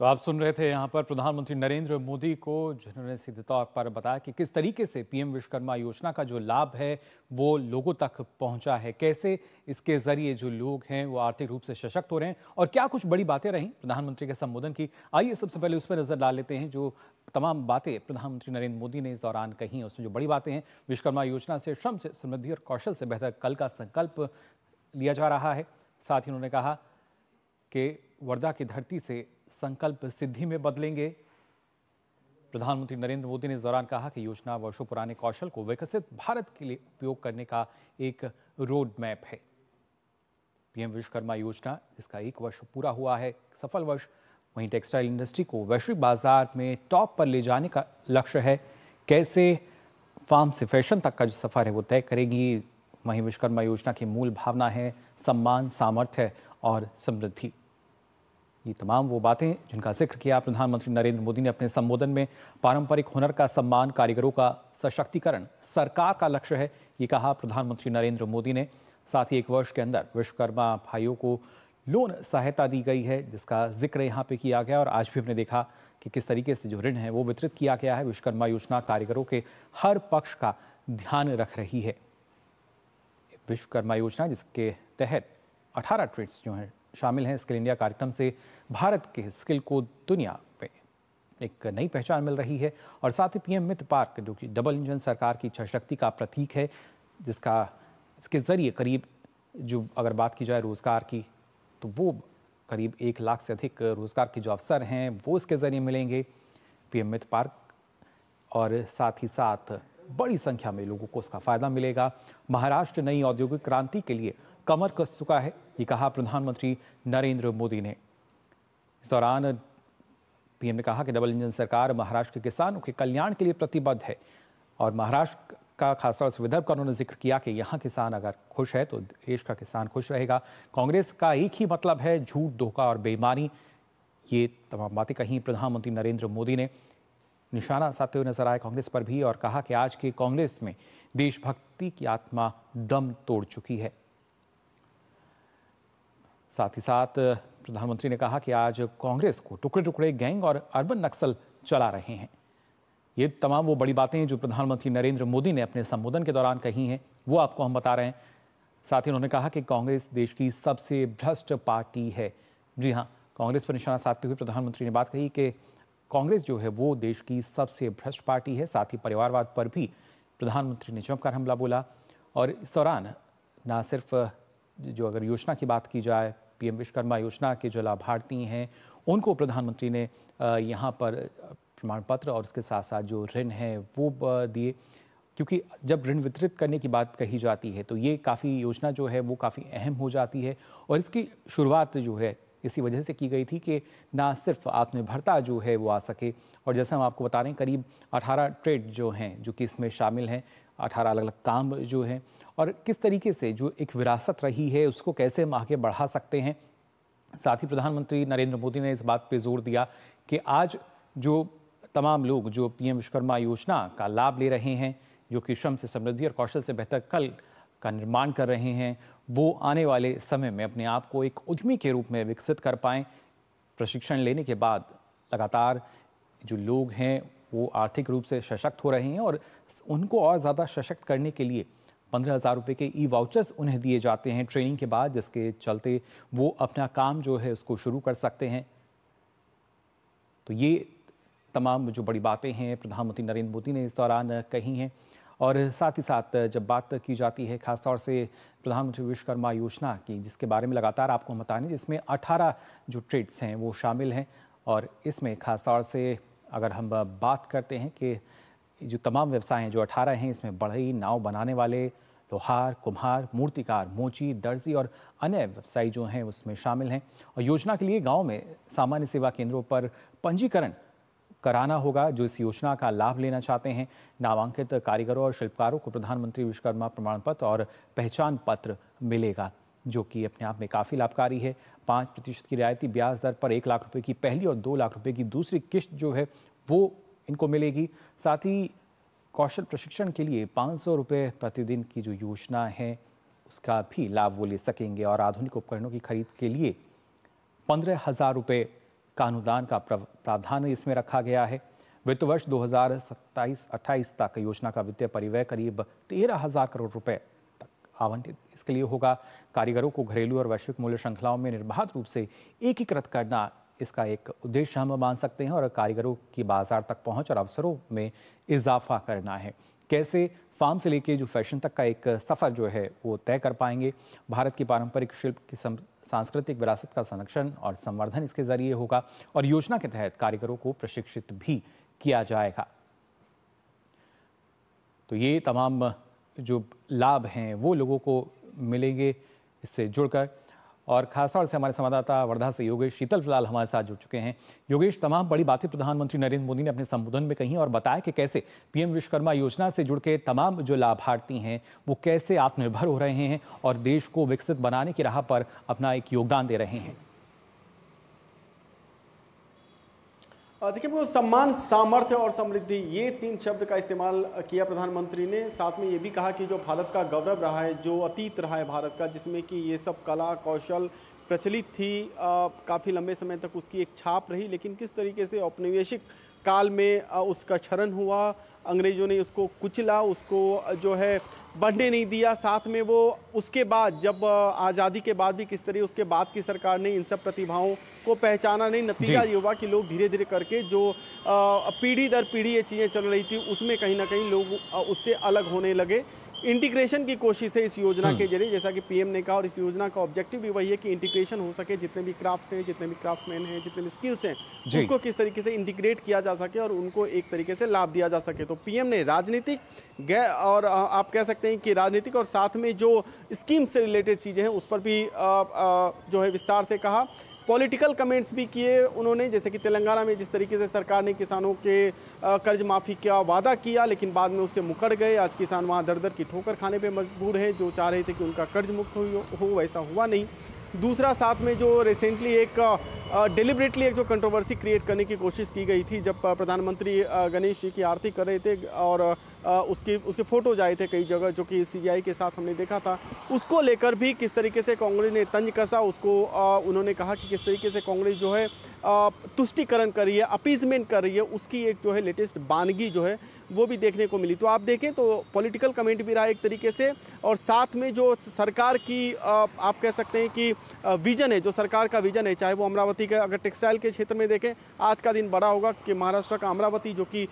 तो आप सुन रहे थे यहाँ पर प्रधानमंत्री नरेंद्र मोदी को जिन्होंने सीधे तौर पर बताया कि किस तरीके से पीएम विश्वकर्मा योजना का जो लाभ है वो लोगों तक पहुँचा है कैसे इसके जरिए जो लोग हैं वो आर्थिक रूप से सशक्त हो रहे हैं और क्या कुछ बड़ी बातें रहीं प्रधानमंत्री के संबोधन की आइए सबसे पहले उस पर नज़र डाल लेते हैं जो तमाम बातें प्रधानमंत्री नरेंद्र मोदी ने इस दौरान कही हैं उसमें जो बड़ी बातें हैं विश्वकर्मा योजना से श्रम से समृद्धि और कौशल से बेहतर कल का संकल्प लिया जा रहा है साथ ही उन्होंने कहा कि वर्धा की धरती से संकल्प सिद्धि में बदलेंगे प्रधानमंत्री नरेंद्र मोदी ने इस दौरान कहा कि योजना वर्षों पुराने कौशल को विकसित भारत के लिए उपयोग करने का एक रोड मैप है पीएम विश्वकर्मा योजना इसका एक वर्ष पूरा हुआ है सफल वर्ष वहीं टेक्सटाइल इंडस्ट्री को वैश्विक बाजार में टॉप पर ले जाने का लक्ष्य है कैसे फार्म से फैशन तक का जो सफ़र है वो तय करेगी वहीं विश्वकर्मा योजना की मूल भावना है सम्मान सामर्थ्य और समृद्धि ये तमाम वो बातें जिनका जिक्र किया प्रधानमंत्री नरेंद्र मोदी ने अपने संबोधन में पारंपरिक हुनर का सम्मान कारीगरों का सशक्तिकरण सरकार का लक्ष्य है ये कहा प्रधानमंत्री नरेंद्र मोदी ने साथ ही एक वर्ष के अंदर विश्वकर्मा भाइयों को लोन सहायता दी गई है जिसका जिक्र यहाँ पे किया गया और आज भी हमने देखा कि किस तरीके से जो ऋण है वो वितरित किया गया है विश्वकर्मा योजना कारीगरों के हर पक्ष का ध्यान रख रही है विश्वकर्मा योजना जिसके तहत 18 ट्रेड्स जो हैं शामिल हैं स्किल इंडिया कार्यक्रम से भारत के स्किल को दुनिया में एक नई पहचान मिल रही है और साथ ही पीएम मित्र पार्क जो कि डबल इंजन सरकार की इच्छा शक्ति का प्रतीक है जिसका इसके ज़रिए करीब जो अगर बात की जाए रोज़गार की तो वो करीब एक लाख से अधिक रोज़गार के जो अवसर हैं वो इसके ज़रिए मिलेंगे पीएम मित्र पार्क और साथ ही साथ बड़ी संख्या में लोगों को उसका फ़ायदा मिलेगा महाराष्ट्र नई औद्योगिक क्रांति के लिए कमर कस चुका है ये कहा प्रधानमंत्री नरेंद्र मोदी ने इस दौरान पीएम ने कहा कि डबल इंजन सरकार महाराष्ट्र के किसानों के कल्याण के लिए प्रतिबद्ध है और महाराष्ट्र का खासतौर से विदर्भ का उन्होंने जिक्र किया कि यहाँ किसान अगर खुश है तो देश का किसान खुश रहेगा कांग्रेस का एक ही मतलब है झूठ धोखा और बेईमानी ये तमाम बातें कहीं प्रधानमंत्री नरेंद्र मोदी ने निशाना साधते हुए नजर आए कांग्रेस पर भी और कहा कि आज के कांग्रेस में देशभक्ति की आत्मा दम तोड़ चुकी है साथ ही साथ प्रधानमंत्री ने कहा कि आज कांग्रेस को टुकड़े टुकड़े गैंग और अर्बन नक्सल चला रहे हैं ये तमाम वो बड़ी बातें जो प्रधानमंत्री नरेंद्र मोदी ने अपने संबोधन के दौरान कही हैं वो आपको हम बता रहे हैं साथ ही उन्होंने कहा कि कांग्रेस देश की सबसे भ्रष्ट पार्टी है जी हाँ कांग्रेस पर निशाना साधते हुए प्रधानमंत्री ने बात कही कि कांग्रेस जो है वो देश की सबसे भ्रष्ट पार्टी है साथ ही परिवारवाद पर भी प्रधानमंत्री ने जमकर हमला बोला और इस दौरान ना सिर्फ जो अगर योजना की बात की जाए पीएम विश्वकर्मा योजना के जो लाभार्थी हैं उनको प्रधानमंत्री ने यहाँ पर प्रमाण पत्र और उसके साथ साथ जो ऋण है वो दिए क्योंकि जब ऋण वितरित करने की बात कही जाती है तो ये काफ़ी योजना जो है वो काफ़ी अहम हो जाती है और इसकी शुरुआत जो है इसी वजह से की गई थी कि ना सिर्फ आत्मनिर्भरता जो है वो आ सके और जैसे हम आपको बता रहे हैं करीब 18 ट्रेड जो हैं जो कि इसमें शामिल हैं अठारह अलग अलग काम जो हैं और किस तरीके से जो एक विरासत रही है उसको कैसे हम आगे बढ़ा सकते हैं साथ ही प्रधानमंत्री नरेंद्र मोदी ने इस बात पर जोर दिया कि आज जो तमाम लोग जो पीएम विश्वकर्मा योजना का लाभ ले रहे हैं जो कि श्रम से समृद्धि और कौशल से बेहतर कल का निर्माण कर रहे हैं वो आने वाले समय में अपने आप को एक उद्यमी के रूप में विकसित कर पाएँ प्रशिक्षण लेने के बाद लगातार जो लोग हैं वो आर्थिक रूप से सशक्त हो रहे हैं और उनको और ज़्यादा सशक्त करने के लिए पंद्रह हज़ार रुपये के ई वाउचर्स उन्हें दिए जाते हैं ट्रेनिंग के बाद जिसके चलते वो अपना काम जो है उसको शुरू कर सकते हैं तो ये तमाम जो बड़ी बातें हैं प्रधानमंत्री नरेंद्र मोदी ने इस दौरान कही हैं और साथ ही साथ जब बात की जाती है खासतौर से प्रधानमंत्री विश्वकर्मा योजना की जिसके बारे में लगातार आपको बताने जिसमें 18 जो ट्रेड्स हैं वो शामिल हैं और इसमें खासतौर से अगर हम बात करते हैं कि जो तमाम व्यवसाय हैं जो अठारह हैं इसमें बढ़ई नाव बनाने वाले लोहार कुम्हार मूर्तिकार मोची दर्जी और अन्य व्यवसायी जो हैं उसमें शामिल हैं और योजना के लिए गाँव में सामान्य सेवा केंद्रों पर पंजीकरण कराना होगा जो इस योजना का लाभ लेना चाहते हैं नामांकित कारीगरों और शिल्पकारों को प्रधानमंत्री विश्वकर्मा प्रमाण पत्र और पहचान पत्र मिलेगा जो कि अपने आप में काफ़ी लाभकारी है पाँच प्रतिशत की रियायती ब्याज दर पर एक लाख रुपए की पहली और दो लाख रुपए की दूसरी किश्त जो है वो इनको मिलेगी साथ ही कौशल प्रशिक्षण के लिए पाँच सौ रुपये प्रतिदिन की जो योजना है उसका भी लाभ वो ले सकेंगे और आधुनिक उपकरणों की खरीद के लिए पंद्रह हज़ार रुपये का अनुदान का प्रावधान इसमें रखा गया है वित्त वर्ष दो हज़ार तक योजना का वित्तीय परिवय करीब तेरह हजार करोड़ रुपये आवंटित इसके लिए होगा कारीगरों को घरेलू और वैश्विक मूल्य श्रृंखलाओं में निर्बाध रूप से एकीकृत करना इसका एक उद्देश्य हम मान सकते हैं और कारीगरों की बाजार तक पहुंच और अवसरों में इजाफा करना है कैसे फार्म से लेके जो फैशन तक का एक सफ़र जो है वो तय कर पाएंगे भारत की पारंपरिक शिल्प की सांस्कृतिक विरासत का संरक्षण और संवर्धन इसके जरिए होगा और योजना के तहत कारीगरों को प्रशिक्षित भी किया जाएगा तो ये तमाम जो लाभ हैं वो लोगों को मिलेंगे इससे जुड़कर और खासतौर से हमारे संवाददाता वर्धा से योगेश शीतल फिलहाल हमारे साथ जुड़ चुके हैं योगेश तमाम बड़ी बातें प्रधानमंत्री नरेंद्र मोदी ने अपने संबोधन में कही और बताया कि कैसे पीएम विश्वकर्मा योजना से जुड़ के तमाम जो लाभार्थी हैं वो कैसे आत्मनिर्भर हो रहे हैं और देश को विकसित बनाने की राह पर अपना एक योगदान दे रहे हैं देखिए वो सम्मान सामर्थ्य और समृद्धि ये तीन शब्द का इस्तेमाल किया प्रधानमंत्री ने साथ में ये भी कहा कि जो भारत का गौरव रहा है जो अतीत रहा है भारत का जिसमें कि ये सब कला कौशल प्रचलित थी काफ़ी लंबे समय तक उसकी एक छाप रही लेकिन किस तरीके से औपनिवेशिक काल में उसका क्षरण हुआ अंग्रेजों ने उसको कुचला उसको जो है बढ़ने नहीं दिया साथ में वो उसके बाद जब आज़ादी के बाद भी किस तरह उसके बाद की सरकार ने इन सब प्रतिभाओं को पहचाना नहीं नतीजा ये हुआ कि लोग धीरे धीरे करके जो पीढ़ी दर पीढ़ी ये चीज़ें चल रही थी उसमें कहीं ना कहीं लोग उससे अलग होने लगे इंटीग्रेशन की कोशिश है इस योजना के हम्म। जरिए जैसा कि पीएम ने कहा और इस योजना का ऑब्जेक्टिव भी वही है कि इंटीग्रेशन हो सके जितने भी क्राफ्ट्स हैं जितने भी क्राफ्टमैन हैं जितने भी स्किल्स हैं उसको किस तरीके से इंटीग्रेट किया जा सके और उनको एक तरीके से लाभ दिया जा सके तो पीएम ने राजनीतिक और आप कह सकते हैं कि राजनीतिक और साथ में जो स्कीम से रिलेटेड चीज़ें हैं उस पर भी जो है विस्तार से कहा पॉलिटिकल कमेंट्स भी किए उन्होंने जैसे कि तेलंगाना में जिस तरीके से सरकार ने किसानों के कर्ज माफ़ी का वादा किया लेकिन बाद में उससे मुकर गए आज किसान वहाँ दर दर की ठोकर खाने पर मजबूर है जो चाह रहे थे कि उनका कर्ज मुक्त हो, हो वैसा हुआ नहीं दूसरा साथ में जो रिसेंटली एक डिलिब्रेटली एक जो कंट्रोवर्सी क्रिएट करने की कोशिश की गई थी जब प्रधानमंत्री गणेश जी की आरती कर रहे थे और उसकी उसके फोटोज आए थे कई जगह जो कि सीजीआई के साथ हमने देखा था उसको लेकर भी किस तरीके से कांग्रेस ने तंज कसा उसको उन्होंने कहा कि किस तरीके से कांग्रेस जो है तुष्टिकरण कर रही है अपीजमेंट कर रही है उसकी एक जो है लेटेस्ट बानगी जो है वो भी देखने को मिली तो आप देखें तो पॉलिटिकल कमेंट भी रहा एक तरीके से और साथ में जो सरकार की आप कह सकते हैं कि विज़न है जो सरकार का विज़न है चाहे वो अमरावती खेती का अगर टेक्सटाइल के क्षेत्र में देखें आज का दिन बड़ा होगा कि महाराष्ट्र का अमरावती जो कि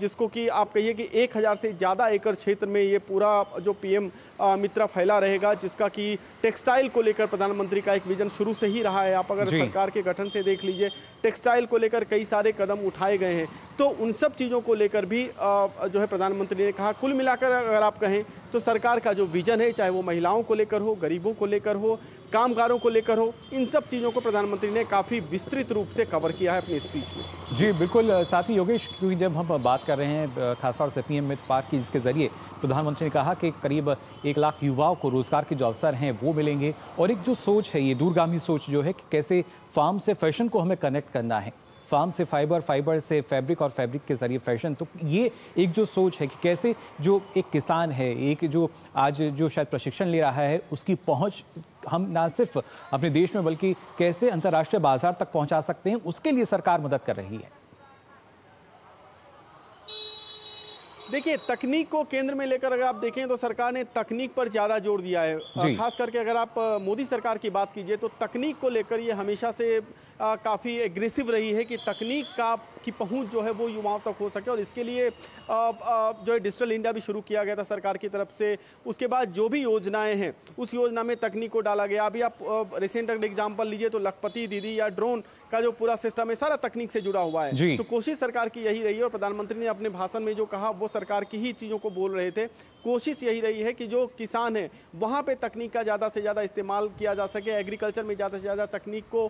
जिसको कि आप कहिए कि एक हजार से ज़्यादा एकड़ क्षेत्र में ये पूरा जो पीएम मित्रा फैला रहेगा जिसका कि टेक्सटाइल को लेकर प्रधानमंत्री का एक विजन शुरू से ही रहा है आप अगर सरकार के गठन से देख लीजिए टेक्सटाइल को लेकर कई सारे कदम उठाए गए हैं तो उन सब चीज़ों को लेकर भी जो है प्रधानमंत्री ने कहा कुल मिलाकर अगर आप कहें तो सरकार का जो विजन है चाहे वो महिलाओं को लेकर हो गरीबों को लेकर हो कामगारों को लेकर हो इन सब चीज़ों को प्रधानमंत्री ने काफ़ी विस्तृत रूप से कवर किया है अपनी स्पीच में जी बिल्कुल साथ ही योगेश क्योंकि जब हम बात कर रहे हैं खासतौर से पीएम मित्र पार्क की जिसके ज़रिए प्रधानमंत्री ने कहा कि करीब एक लाख युवाओं को रोजगार के जो अवसर हैं वो मिलेंगे और एक जो सोच है ये दूरगामी सोच जो है कि कैसे फार्म से फैशन को हमें कनेक्ट करना है फार्म से फाइबर फाइबर से फैब्रिक और फैब्रिक के ज़रिए फैशन तो ये एक जो सोच है कि कैसे जो एक किसान है एक जो आज जो शायद प्रशिक्षण ले रहा है उसकी पहुंच हम ना सिर्फ अपने देश में बल्कि कैसे अंतर्राष्ट्रीय बाजार तक पहुंचा सकते हैं उसके लिए सरकार मदद कर रही है देखिए तकनीक को केंद्र में लेकर अगर आप देखें तो सरकार ने तकनीक पर ज़्यादा जोर दिया है खास करके अगर आप मोदी सरकार की बात कीजिए तो तकनीक को लेकर ये हमेशा से काफ़ी एग्रेसिव रही है कि तकनीक का की पहुंच जो है वो युवाओं तक हो सके और इसके लिए आ, आ, जो है डिजिटल इंडिया भी शुरू किया गया था सरकार की तरफ से उसके बाद जो भी योजनाएं हैं उस योजना में तकनीक को डाला गया अभी आप रिसेंट एग्जाम्पल लीजिए तो लखपति दीदी या ड्रोन का जो पूरा सिस्टम है सारा तकनीक से जुड़ा हुआ है तो कोशिश सरकार की यही रही है और प्रधानमंत्री ने अपने भाषण में जो कहा वो सरकार की ही चीज़ों को बोल रहे थे कोशिश यही रही है कि जो किसान हैं वहाँ पे तकनीक का ज़्यादा से ज़्यादा इस्तेमाल किया जा सके एग्रीकल्चर में ज़्यादा से ज़्यादा तकनीक को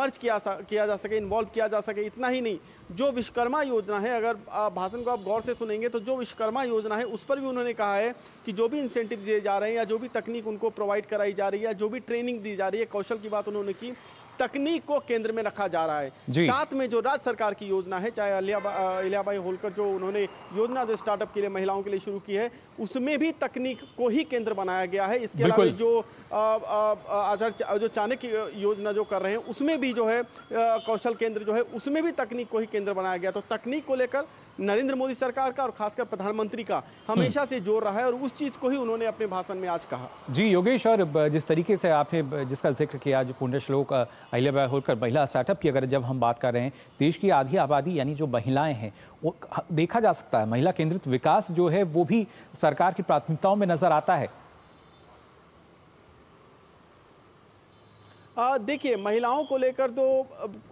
मर्ज किया किया जा सके इन्वॉल्व किया जा सके इतना ही नहीं जो विश्वकर्मा योजना है अगर भाषण को आप गौर से सुनेंगे तो जो विश्वकर्मा योजना है उस पर भी उन्होंने कहा है कि जो भी इंसेंटिव दिए जा रहे हैं या जो भी तकनीक उनको प्रोवाइड कराई जा रही है जो भी ट्रेनिंग दी जा रही है कौशल की बात उन्होंने की तकनीक को केंद्र में रखा जा रहा है साथ में जो राज्य सरकार की योजना है चाहे अलियाबाई होलकर जो उन्होंने योजना जो स्टार्टअप के लिए महिलाओं के लिए शुरू की है उसमें भी तकनीक को ही केंद्र बनाया गया है इसके अलावा जो आचार्य जो चाणक्य योजना जो कर रहे हैं उसमें भी जो है कौशल केंद्र जो है उसमें भी तकनीक को ही केंद्र बनाया गया तो तकनीक को लेकर नरेंद्र मोदी सरकार का और खासकर प्रधानमंत्री का हमेशा से जोर रहा है और उस चीज़ को ही उन्होंने अपने भाषण में आज कहा जी योगेश और जिस तरीके से आपने जिसका जिक्र किया जो पुण्य श्लोक अहिल्या होलकर महिला स्टार्टअप की अगर जब हम बात कर रहे हैं देश की आधी आबादी यानी जो महिलाएं हैं वो देखा जा सकता है महिला केंद्रित विकास जो है वो भी सरकार की प्राथमिकताओं में नज़र आता है देखिए महिलाओं को लेकर तो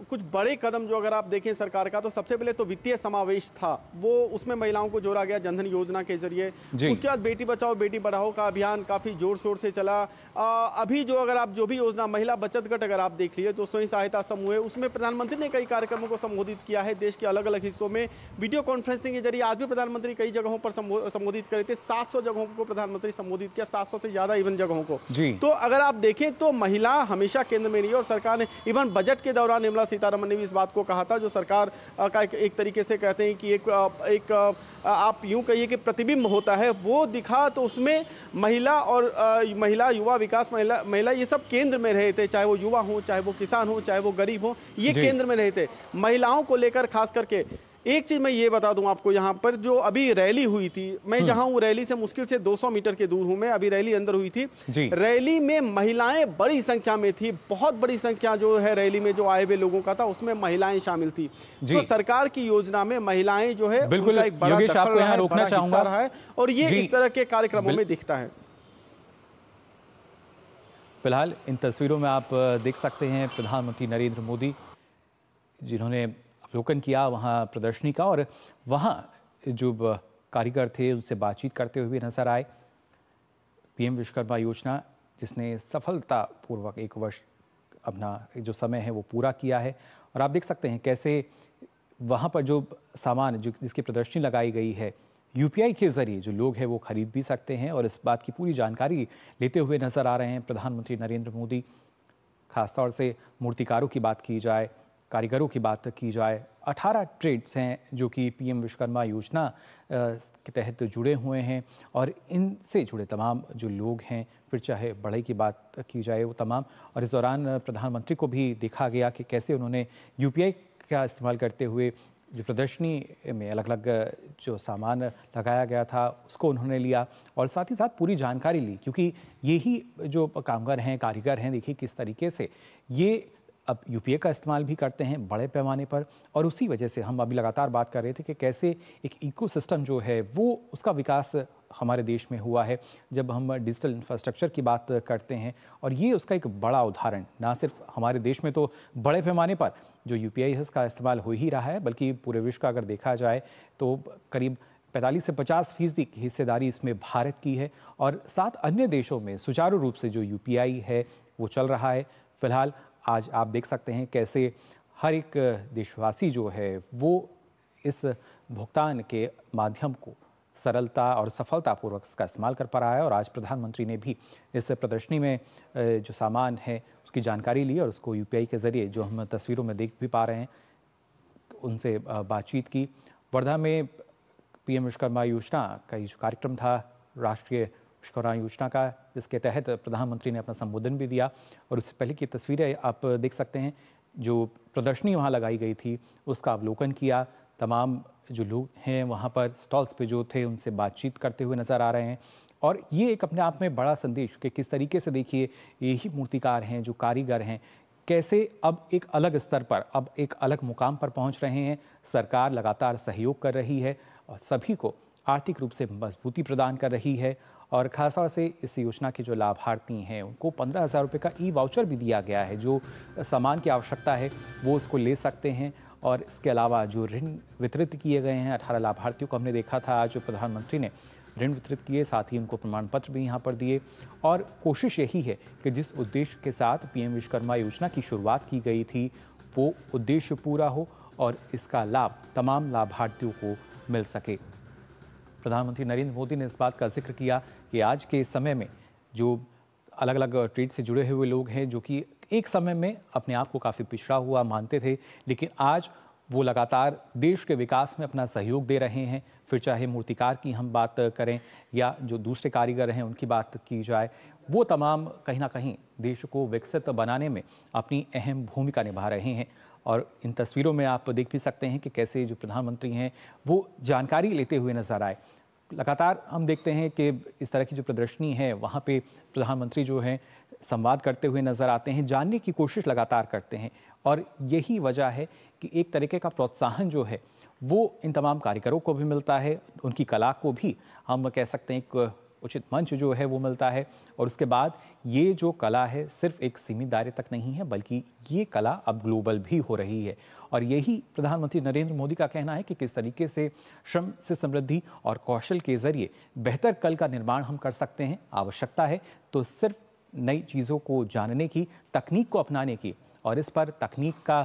कुछ बड़े कदम जो अगर आप देखें सरकार का तो सबसे पहले तो वित्तीय समावेश था वो उसमें महिलाओं को जोड़ा गया जनधन योजना के जरिए उसके बाद बेटी बचाओ बेटी पढ़ाओ का अभियान काफ़ी जोर शोर से चला आ, अभी जो अगर आप जो भी योजना महिला बचत गट अगर आप देख लीजिए तो स्वयं सहायता समूह है उसमें प्रधानमंत्री ने कई कार्यक्रमों को संबोधित किया है देश के अलग अलग हिस्सों में वीडियो कॉन्फ्रेंसिंग के जरिए आज भी प्रधानमंत्री कई जगहों पर संबोधित करे थे सात जगहों को प्रधानमंत्री संबोधित किया सात से ज़्यादा इवन जगहों को तो अगर आप देखें तो महिला हमेशा केंद्र में नहीं और सरकार ने इवन बजट के दौरान निर्मला सीतारमन ने भी इस बात को कहा था जो सरकार का एक, एक तरीके से कहते हैं कि एक, एक आप यूं कहिए कि प्रतिबिंब होता है वो दिखा तो उसमें महिला और महिला युवा विकास महिला महिला ये सब केंद्र में रहे थे चाहे वो युवा हों चाहे वो किसान हों चाहे वो गरीब हों ये केंद्र में रहे थे महिलाओं को लेकर खास करके एक चीज़ मैं ये बता दूं आपको यहाँ पर जो अभी रैली हुई थी मैं हम्म। जहाँ हूँ रैली से मुश्किल से 200 मीटर के दूर हूँ मैं अभी रैली अंदर हुई थी रैली में महिलाएं बड़ी संख्या में थी बहुत बड़ी संख्या जो है रैली में जो आए हुए लोगों का था उसमें महिलाएं शामिल थी तो सरकार की योजना में महिलाएं जो है बिल्कुल एक बड़ा रोकना चाहूंगा रहा है और ये इस तरह के कार्यक्रमों में दिखता है फिलहाल इन तस्वीरों में आप देख सकते हैं प्रधानमंत्री नरेंद्र मोदी जिन्होंने अवलोकन किया वहाँ प्रदर्शनी का और वहाँ जो कारीगर थे उनसे बातचीत करते हुए नजर आए पीएम विश्वकर्मा योजना जिसने सफलतापूर्वक एक वर्ष अपना जो समय है वो पूरा किया है और आप देख सकते हैं कैसे वहाँ पर जो सामान जो जिसकी प्रदर्शनी लगाई गई है यूपीआई के ज़रिए जो लोग हैं वो खरीद भी सकते हैं और इस बात की पूरी जानकारी लेते हुए नज़र आ रहे हैं प्रधानमंत्री नरेंद्र मोदी खासतौर से मूर्तिकारों की बात की जाए कारीगरों की बात की जाए 18 ट्रेड्स हैं जो कि पीएम विश्वकर्मा योजना के तहत जुड़े हुए हैं और इनसे जुड़े तमाम जो लोग हैं फिर चाहे बढ़ई की बात की जाए वो तमाम और इस दौरान प्रधानमंत्री को भी देखा गया कि कैसे उन्होंने यूपीआई का इस्तेमाल करते हुए जो प्रदर्शनी में अलग अलग जो सामान लगाया गया था उसको उन्होंने लिया और साथ ही साथ पूरी जानकारी ली क्योंकि यही जो कामगार हैं कारीगर हैं देखिए किस तरीके से ये अब यूपीए का इस्तेमाल भी करते हैं बड़े पैमाने पर और उसी वजह से हम अभी लगातार बात कर रहे थे कि कैसे एक इकोसिस्टम जो है वो उसका विकास हमारे देश में हुआ है जब हम डिजिटल इंफ्रास्ट्रक्चर की बात करते हैं और ये उसका एक बड़ा उदाहरण ना सिर्फ हमारे देश में तो बड़े पैमाने पर जो यू पी आई का इस्तेमाल हो ही रहा है बल्कि पूरे विश्व का अगर देखा जाए तो करीब 45 से 50 फीसदी की हिस्सेदारी इसमें भारत की है और सात अन्य देशों में सुचारू रूप से जो यू है वो चल रहा है फिलहाल आज आप देख सकते हैं कैसे हर एक देशवासी जो है वो इस भुगतान के माध्यम को सरलता और सफलतापूर्वक इसका इस्तेमाल कर पा रहा है और आज प्रधानमंत्री ने भी इस प्रदर्शनी में जो सामान है उसकी जानकारी ली और उसको यूपीआई के ज़रिए जो हम तस्वीरों में देख भी पा रहे हैं उनसे बातचीत की वर्धा में पीएम विश्वकर्मा योजना का ये जो कार्यक्रम था राष्ट्रीय पुष्करा योजना का जिसके तहत प्रधानमंत्री ने अपना संबोधन भी दिया और उससे पहले की तस्वीरें आप देख सकते हैं जो प्रदर्शनी वहाँ लगाई गई थी उसका अवलोकन किया तमाम जो लोग हैं वहाँ पर स्टॉल्स पे जो थे उनसे बातचीत करते हुए नज़र आ रहे हैं और ये एक अपने आप में बड़ा संदेश कि किस तरीके से देखिए यही मूर्तिकार हैं जो कारीगर हैं कैसे अब एक अलग स्तर पर अब एक अलग मुकाम पर पहुंच रहे हैं सरकार लगातार सहयोग कर रही है और सभी को आर्थिक रूप से मजबूती प्रदान कर रही है और ख़ास तौर से इस योजना के जो लाभार्थी हैं उनको पंद्रह हज़ार रुपये का ई वाउचर भी दिया गया है जो सामान की आवश्यकता है वो उसको ले सकते हैं और इसके अलावा जो ऋण वितरित किए गए हैं अठारह लाभार्थियों को हमने देखा था आज प्रधानमंत्री ने ऋण वितरित किए साथ ही उनको प्रमाण पत्र भी यहाँ पर दिए और कोशिश यही है कि जिस उद्देश्य के साथ पीएम विश्वकर्मा योजना की शुरुआत की गई थी वो उद्देश्य पूरा हो और इसका लाभ तमाम लाभार्थियों को मिल सके प्रधानमंत्री नरेंद्र मोदी ने इस बात का जिक्र किया कि आज के समय में जो अलग अलग ट्रेड से जुड़े हुए लोग हैं जो कि एक समय में अपने आप को काफ़ी पिछड़ा हुआ मानते थे लेकिन आज वो लगातार देश के विकास में अपना सहयोग दे रहे हैं फिर चाहे मूर्तिकार की हम बात करें या जो दूसरे कारीगर हैं उनकी बात की जाए वो तमाम कहीं ना कहीं देश को विकसित बनाने में अपनी अहम भूमिका निभा रहे हैं और इन तस्वीरों में आप देख भी सकते हैं कि कैसे जो प्रधानमंत्री हैं वो जानकारी लेते हुए नजर आए लगातार हम देखते हैं कि इस तरह की जो प्रदर्शनी है वहाँ पे प्रधानमंत्री जो हैं संवाद करते हुए नज़र आते हैं जानने की कोशिश लगातार करते हैं और यही वजह है कि एक तरीके का प्रोत्साहन जो है वो इन तमाम कारीगरों को भी मिलता है उनकी कला को भी हम कह सकते हैं एक उचित मंच जो है वो मिलता है और उसके बाद ये जो कला है सिर्फ एक सीमित दायरे तक नहीं है बल्कि ये कला अब ग्लोबल भी हो रही है और यही प्रधानमंत्री नरेंद्र मोदी का कहना है कि किस तरीके से श्रम से समृद्धि और कौशल के जरिए बेहतर कल का निर्माण हम कर सकते हैं आवश्यकता है तो सिर्फ नई चीज़ों को जानने की तकनीक को अपनाने की और इस पर तकनीक का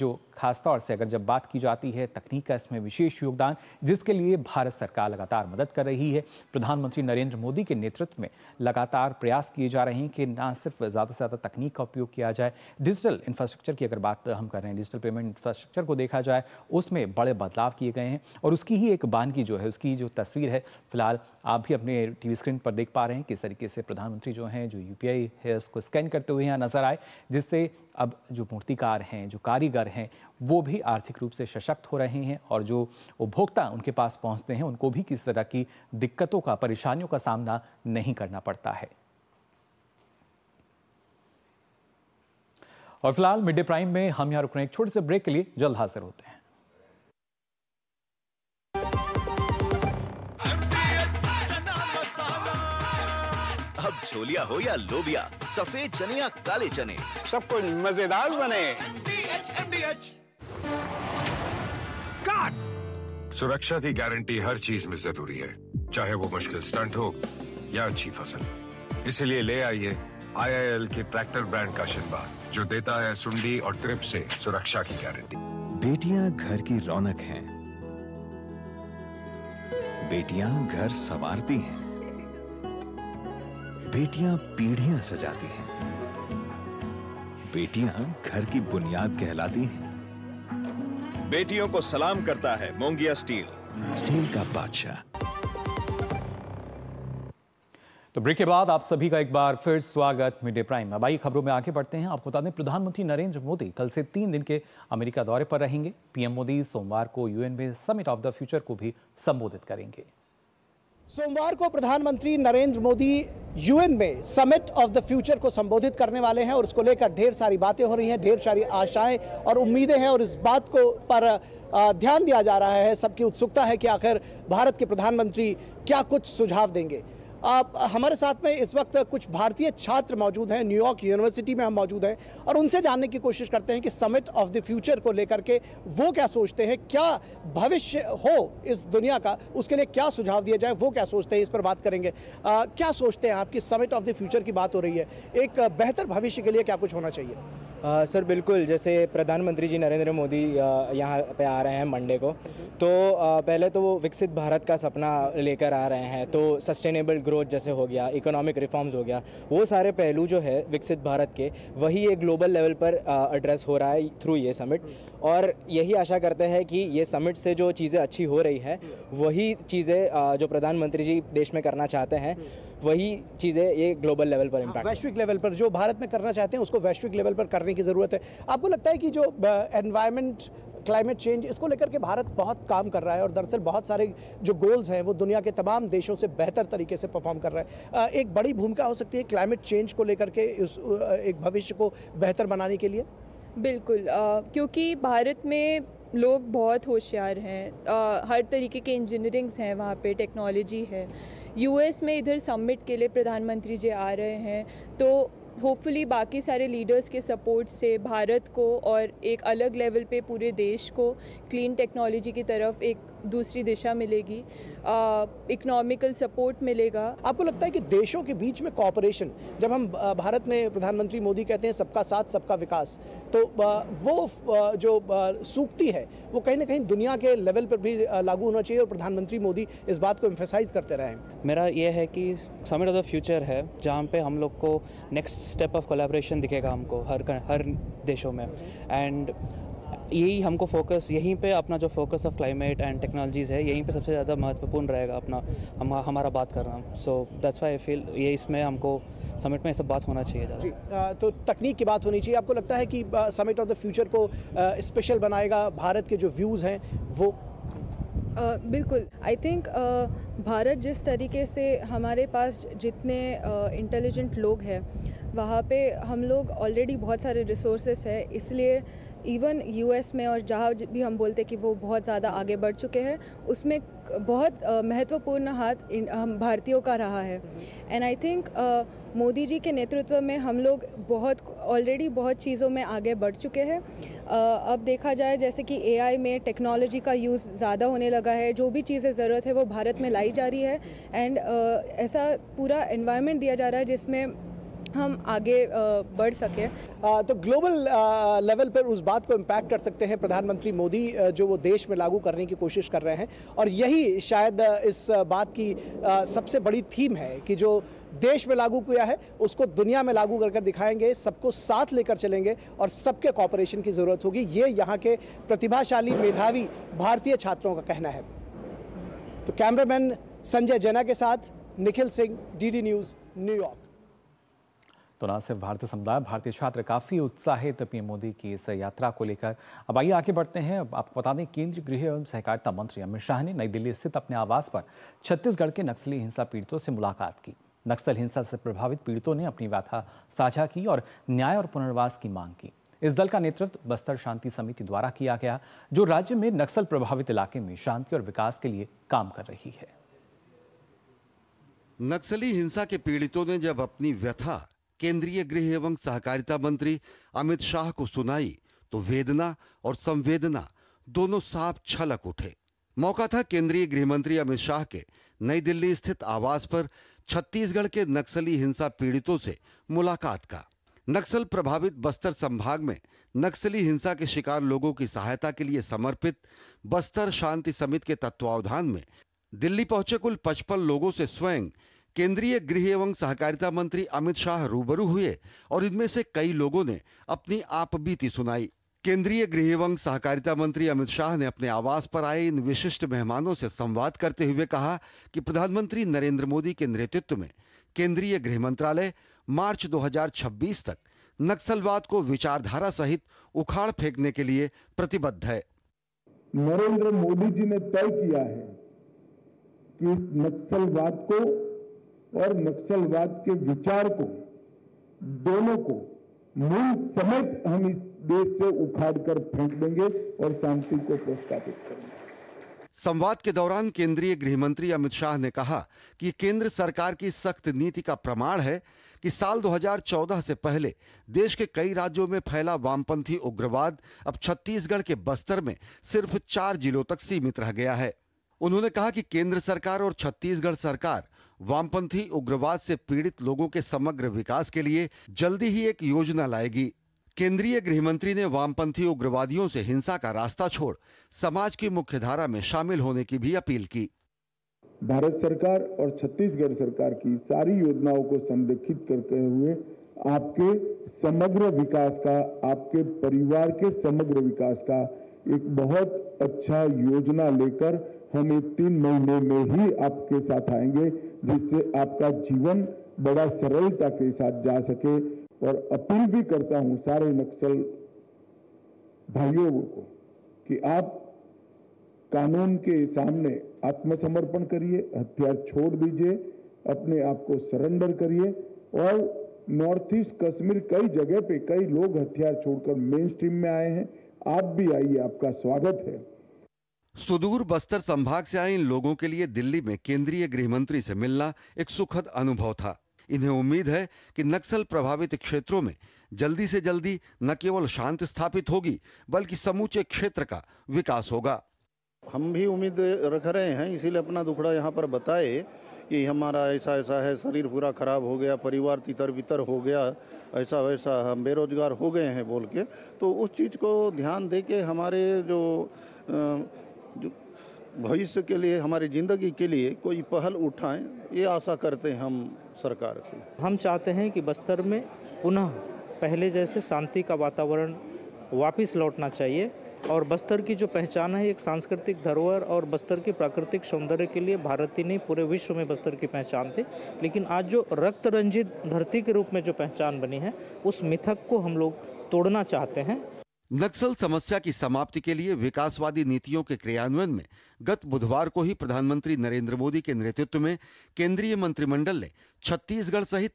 जो खास तौर से अगर जब बात की जाती है तकनीक का इसमें विशेष योगदान जिसके लिए भारत सरकार लगातार मदद कर रही है प्रधानमंत्री नरेंद्र मोदी के नेतृत्व में लगातार प्रयास किए जा रहे हैं कि ना सिर्फ ज़्यादा से ज़्यादा तकनीक का उपयोग किया जाए डिजिटल इंफ्रास्ट्रक्चर की अगर बात हम कर रहे हैं डिजिटल पेमेंट इंफ्रास्ट्रक्चर को देखा जाए उसमें बड़े बदलाव किए गए हैं और उसकी ही एक बानगी जो है उसकी जो तस्वीर है फिलहाल आप भी अपने टी स्क्रीन पर देख पा रहे हैं किस तरीके से प्रधानमंत्री जो हैं जो यू है उसको स्कैन करते हुए यहाँ नजर आए जिससे अब जो मूर्तिकार हैं जो कारीगर हैं वो भी आर्थिक रूप से सशक्त हो रहे हैं और जो उपभोक्ता उनके पास पहुंचते हैं उनको भी किस तरह की दिक्कतों का परेशानियों का सामना नहीं करना पड़ता है और फिलहाल मिड डे प्राइम में हम यहां रुक रहे हैं एक छोटे से ब्रेक के लिए जल्द हाजिर होते हैं छोलिया हो या लोबिया सफेद चने या काले चने सब कुछ मजेदार बने सुरक्षा की गारंटी हर चीज में जरूरी है चाहे वो मुश्किल स्टंट हो या अच्छी फसल इसलिए ले आइए आईआईएल के ट्रैक्टर ब्रांड का शिनबा जो देता है सुंडी और ट्रिप से सुरक्षा की गारंटी बेटियां घर की रौनक हैं बेटियां घर संवारती हैं बेटियां पीढ़ियां सजाती हैं बेटियां घर की बुनियाद कहलाती हैं बेटियों को सलाम करता है मोंगिया स्टील स्टील का बादशाह तो ब्रेक के बाद आप सभी का एक बार फिर स्वागत मिडे प्राइम अब आई खबरों में आगे बढ़ते हैं आपको बता दें प्रधानमंत्री नरेंद्र मोदी कल से तीन दिन के अमेरिका दौरे पर रहेंगे पीएम मोदी सोमवार को यूएन में समिट ऑफ द फ्यूचर को भी संबोधित करेंगे सोमवार को प्रधानमंत्री नरेंद्र मोदी यूएन में समिट ऑफ द फ्यूचर को संबोधित करने वाले हैं और उसको लेकर ढेर सारी बातें हो रही हैं ढेर सारी आशाएं और उम्मीदें हैं और इस बात को पर ध्यान दिया जा रहा है सबकी उत्सुकता है कि आखिर भारत के प्रधानमंत्री क्या कुछ सुझाव देंगे आप हमारे साथ में इस वक्त कुछ भारतीय छात्र मौजूद हैं न्यूयॉर्क यूनिवर्सिटी में हम मौजूद हैं और उनसे जानने की कोशिश करते हैं कि समिट ऑफ द फ्यूचर को लेकर के वो क्या सोचते हैं क्या भविष्य हो इस दुनिया का उसके लिए क्या सुझाव दिया जाए वो क्या सोचते हैं इस पर बात करेंगे आ, क्या सोचते हैं आपकी समिट ऑफ द फ्यूचर की बात हो रही है एक बेहतर भविष्य के लिए क्या कुछ होना चाहिए आ, सर बिल्कुल जैसे प्रधानमंत्री जी नरेंद्र मोदी यहाँ पे आ रहे हैं मंडे को तो आ, पहले तो वो विकसित भारत का सपना लेकर आ रहे हैं तो सस्टेनेबल ग्रोथ जैसे हो गया इकोनॉमिक रिफॉर्म्स हो गया वो सारे पहलू जो है विकसित भारत के वही एक ग्लोबल लेवल पर एड्रेस हो रहा है थ्रू ये समिट और यही आशा करते हैं कि ये समिट से जो चीज़ें अच्छी हो रही हैं वही चीज़ें जो प्रधानमंत्री जी देश में करना चाहते हैं वही चीज़ें ये ग्लोबल लेवल पर इम्पैक्ट वैश्विक लेवल पर जो भारत में करना चाहते हैं उसको वैश्विक लेवल पर कर करने की ज़रूरत है आपको लगता है कि जो एनवायरमेंट क्लाइमेट चेंज इसको लेकर के भारत बहुत काम कर रहा है और दरअसल बहुत सारे जो गोल्स हैं वो दुनिया के तमाम देशों से बेहतर तरीके से परफॉर्म कर रहा है एक बड़ी भूमिका हो सकती है क्लाइमेट चेंज को लेकर के उस एक भविष्य को बेहतर बनाने के लिए बिल्कुल आ, क्योंकि भारत में लोग बहुत होशियार हैं आ, हर तरीके के इंजीनियरिंग्स हैं वहाँ पे टेक्नोलॉजी है यूएस में इधर समिट के लिए प्रधानमंत्री जी आ रहे हैं तो होपफुली बाकी सारे लीडर्स के सपोर्ट से भारत को और एक अलग लेवल पे पूरे देश को क्लीन टेक्नोलॉजी की तरफ एक दूसरी दिशा मिलेगी इकोनॉमिकल सपोर्ट मिलेगा आपको लगता है कि देशों के बीच में कॉपरेशन जब हम भारत में प्रधानमंत्री मोदी कहते हैं सबका साथ सबका विकास तो वो जो सूखती है वो कहीं ना कहीं दुनिया के लेवल पर भी लागू होना चाहिए और प्रधानमंत्री मोदी इस बात को एम्फेसाइज करते रहे मेरा ये है कि समिट ऑफ द फ्यूचर है जहाँ पे हम लोग को नेक्स्ट स्टेप ऑफ कोलेब्रेशन दिखेगा हमको हर हर देशों में एंड यही हमको फोकस यहीं पे अपना जो focus of climate and technologies है यहीं पे सबसे ज़्यादा महत्वपूर्ण रहेगा अपना हम हमारा बात करना so that's why I feel ये इसमें हमको समिट में ये सब बात होना चाहिए ज़्यादा तो तकनीक की बात होनी चाहिए आपको लगता है कि समिट ऑफ द फ्यूचर को स्पेशल बनाएगा भारत के जो व्यूज़ हैं वो Uh, बिल्कुल आई थिंक uh, भारत जिस तरीके से हमारे पास जितने इंटेलिजेंट uh, लोग हैं वहाँ पे हम लोग ऑलरेडी बहुत सारे रिसोर्सेस है इसलिए इवन यूएस में और जहाँ भी हम बोलते हैं कि वो बहुत ज़्यादा आगे बढ़ चुके हैं उसमें बहुत महत्वपूर्ण हाथ हम भारतीयों का रहा है and I think Modi ji के नेतृत्व में हम लोग बहुत ऑलरेडी बहुत चीज़ों में आगे बढ़ चुके हैं अब देखा जाए जैसे कि एआई में टेक्नोलॉजी का यूज़ ज़्यादा होने लगा है जो भी चीज़ें ज़रूरत है वो भारत में लाई जा रही है एंड ऐसा पूरा इन्वायरमेंट दिया जा रहा है जिसमें हम आगे बढ़ सके तो ग्लोबल लेवल पर उस बात को इम्पैक्ट कर सकते हैं प्रधानमंत्री मोदी जो वो देश में लागू करने की कोशिश कर रहे हैं और यही शायद इस बात की सबसे बड़ी थीम है कि जो देश में लागू किया है उसको दुनिया में लागू कर कर दिखाएंगे सबको साथ लेकर चलेंगे और सबके कॉपरेशन की ज़रूरत होगी ये यहाँ के प्रतिभाशाली मेधावी भारतीय छात्रों का कहना है तो कैमरामैन संजय जैना के साथ Nikhil Singh DD news New York तो ना सिर्फ भारतीय समुदाय भारतीय छात्र काफ़ी उत्साहित पीएम मोदी की इस यात्रा को लेकर अब आइए आगे बढ़ते हैं आपको बता दें केंद्रीय गृह एवं सहकारिता मंत्री अमित शाह ने नई दिल्ली स्थित अपने आवास पर छत्तीसगढ़ के नक्सली हिंसा पीड़ितों से मुलाकात की नक्सल हिंसा से प्रभावित पीड़ितों ने अपनी व्यथा साझा की और न्याय और पुनर्वास की मांग की इस दल का नेतृत्व बस्तर शांति समिति द्वारा किया गया जो राज्य में नक्सल प्रभावित इलाके में शांति और विकास के लिए काम कर रही है नक्सली हिंसा के पीड़ितों ने जब अपनी व्यथा केंद्रीय गृह एवं सहकारिता मंत्री अमित शाह को सुनाई तो वेदना और संवेदना दोनों साफ छलक उठे मौका था केंद्रीय गृह मंत्री अमित शाह के नई दिल्ली स्थित आवास पर छत्तीसगढ़ के नक्सली हिंसा पीड़ितों से मुलाकात का नक्सल प्रभावित बस्तर संभाग में नक्सली हिंसा के शिकार लोगों की सहायता के लिए समर्पित बस्तर शांति समिति के तत्वावधान में दिल्ली पहुंचे कुल पचपन लोगों से स्वयं केंद्रीय गृह एवं सहकारिता मंत्री अमित शाह रूबरू हुए और इनमें से कई लोगों ने अपनी आपबीती सुनाई केंद्रीय गृह एवं सहकारिता मंत्री अमित शाह ने अपने आवास पर आए इन विशिष्ट मेहमानों से संवाद करते हुए कहा कि प्रधानमंत्री नरेंद्र मोदी के नेतृत्व में केंद्रीय गृह मंत्रालय मार्च 2026 तक नक्सलवाद को विचारधारा सहित उखाड़ फेंकने के लिए प्रतिबद्ध है नरेंद्र मोदी जी ने तय किया है कि इस नक्सलवाद को और नक्सलवाद के विचार को दोनों को मूल समेत हम इस देश से उखाड़ कर फेंक देंगे और शांति को प्रस्तापित करेंगे संवाद के दौरान केंद्रीय गृह मंत्री अमित शाह ने कहा कि केंद्र सरकार की सख्त नीति का प्रमाण है कि साल 2014 से पहले देश के कई राज्यों में फैला वामपंथी उग्रवाद अब छत्तीसगढ़ के बस्तर में सिर्फ चार जिलों तक सीमित रह गया है उन्होंने कहा कि केंद्र सरकार और छत्तीसगढ़ सरकार वामपंथी उग्रवाद से पीड़ित लोगों के समग्र विकास के लिए जल्दी ही एक योजना लाएगी केंद्रीय गृह मंत्री ने वामपंथी उग्रवादियों से हिंसा का रास्ता छोड़ समाज की मुख्यधारा में शामिल होने की भी अपील की भारत सरकार और छत्तीसगढ़ सरकार की सारी योजनाओं को संरक्षित करते हुए आपके समग्र विकास का आपके परिवार के समग्र विकास का एक बहुत अच्छा योजना लेकर हम एक तीन महीने में ही आपके साथ आएंगे जिससे आपका जीवन बड़ा सरलता के साथ जा सके और अपील भी करता हूं सारे नक्सल भाइयों को कि आप कानून के सामने आत्मसमर्पण करिए हथियार छोड़ दीजिए अपने आप को सरेंडर करिए और नॉर्थ ईस्ट कश्मीर कई जगह पे कई लोग हथियार छोड़कर मेन स्ट्रीम में आए हैं आप भी आइए आपका स्वागत है सुदूर बस्तर संभाग से आए इन लोगों के लिए दिल्ली में केंद्रीय गृह मंत्री से मिलना एक सुखद अनुभव था इन्हें उम्मीद है कि नक्सल प्रभावित क्षेत्रों में जल्दी से जल्दी न केवल शांति स्थापित होगी बल्कि समूचे क्षेत्र का विकास होगा हम भी उम्मीद रख रहे हैं इसीलिए अपना दुखड़ा यहाँ पर बताए कि हमारा ऐसा ऐसा है शरीर पूरा खराब हो गया परिवार तितर बितर हो गया ऐसा वैसा हम बेरोजगार हो गए हैं बोल के तो उस चीज़ को ध्यान दे के हमारे जो जो भविष्य के लिए हमारी ज़िंदगी के लिए कोई पहल उठाएं ये आशा करते हैं हम सरकार से हम चाहते हैं कि बस्तर में पुनः पहले जैसे शांति का वातावरण वापस लौटना चाहिए और बस्तर की जो पहचान है एक सांस्कृतिक धरोहर और बस्तर के प्राकृतिक सौंदर्य के लिए भारत ही नहीं पूरे विश्व में बस्तर की पहचान थी लेकिन आज जो रक्त रंजित धरती के रूप में जो पहचान बनी है उस मिथक को हम लोग तोड़ना चाहते हैं नक्सल समस्या की समाप्ति के लिए विकासवादी नीतियों के क्रियान्वयन में गत बुधवार को ही प्रधानमंत्री नरेंद्र मोदी के नेतृत्व में केंद्रीय मंत्रिमंडल ने छत्तीसगढ़ सहित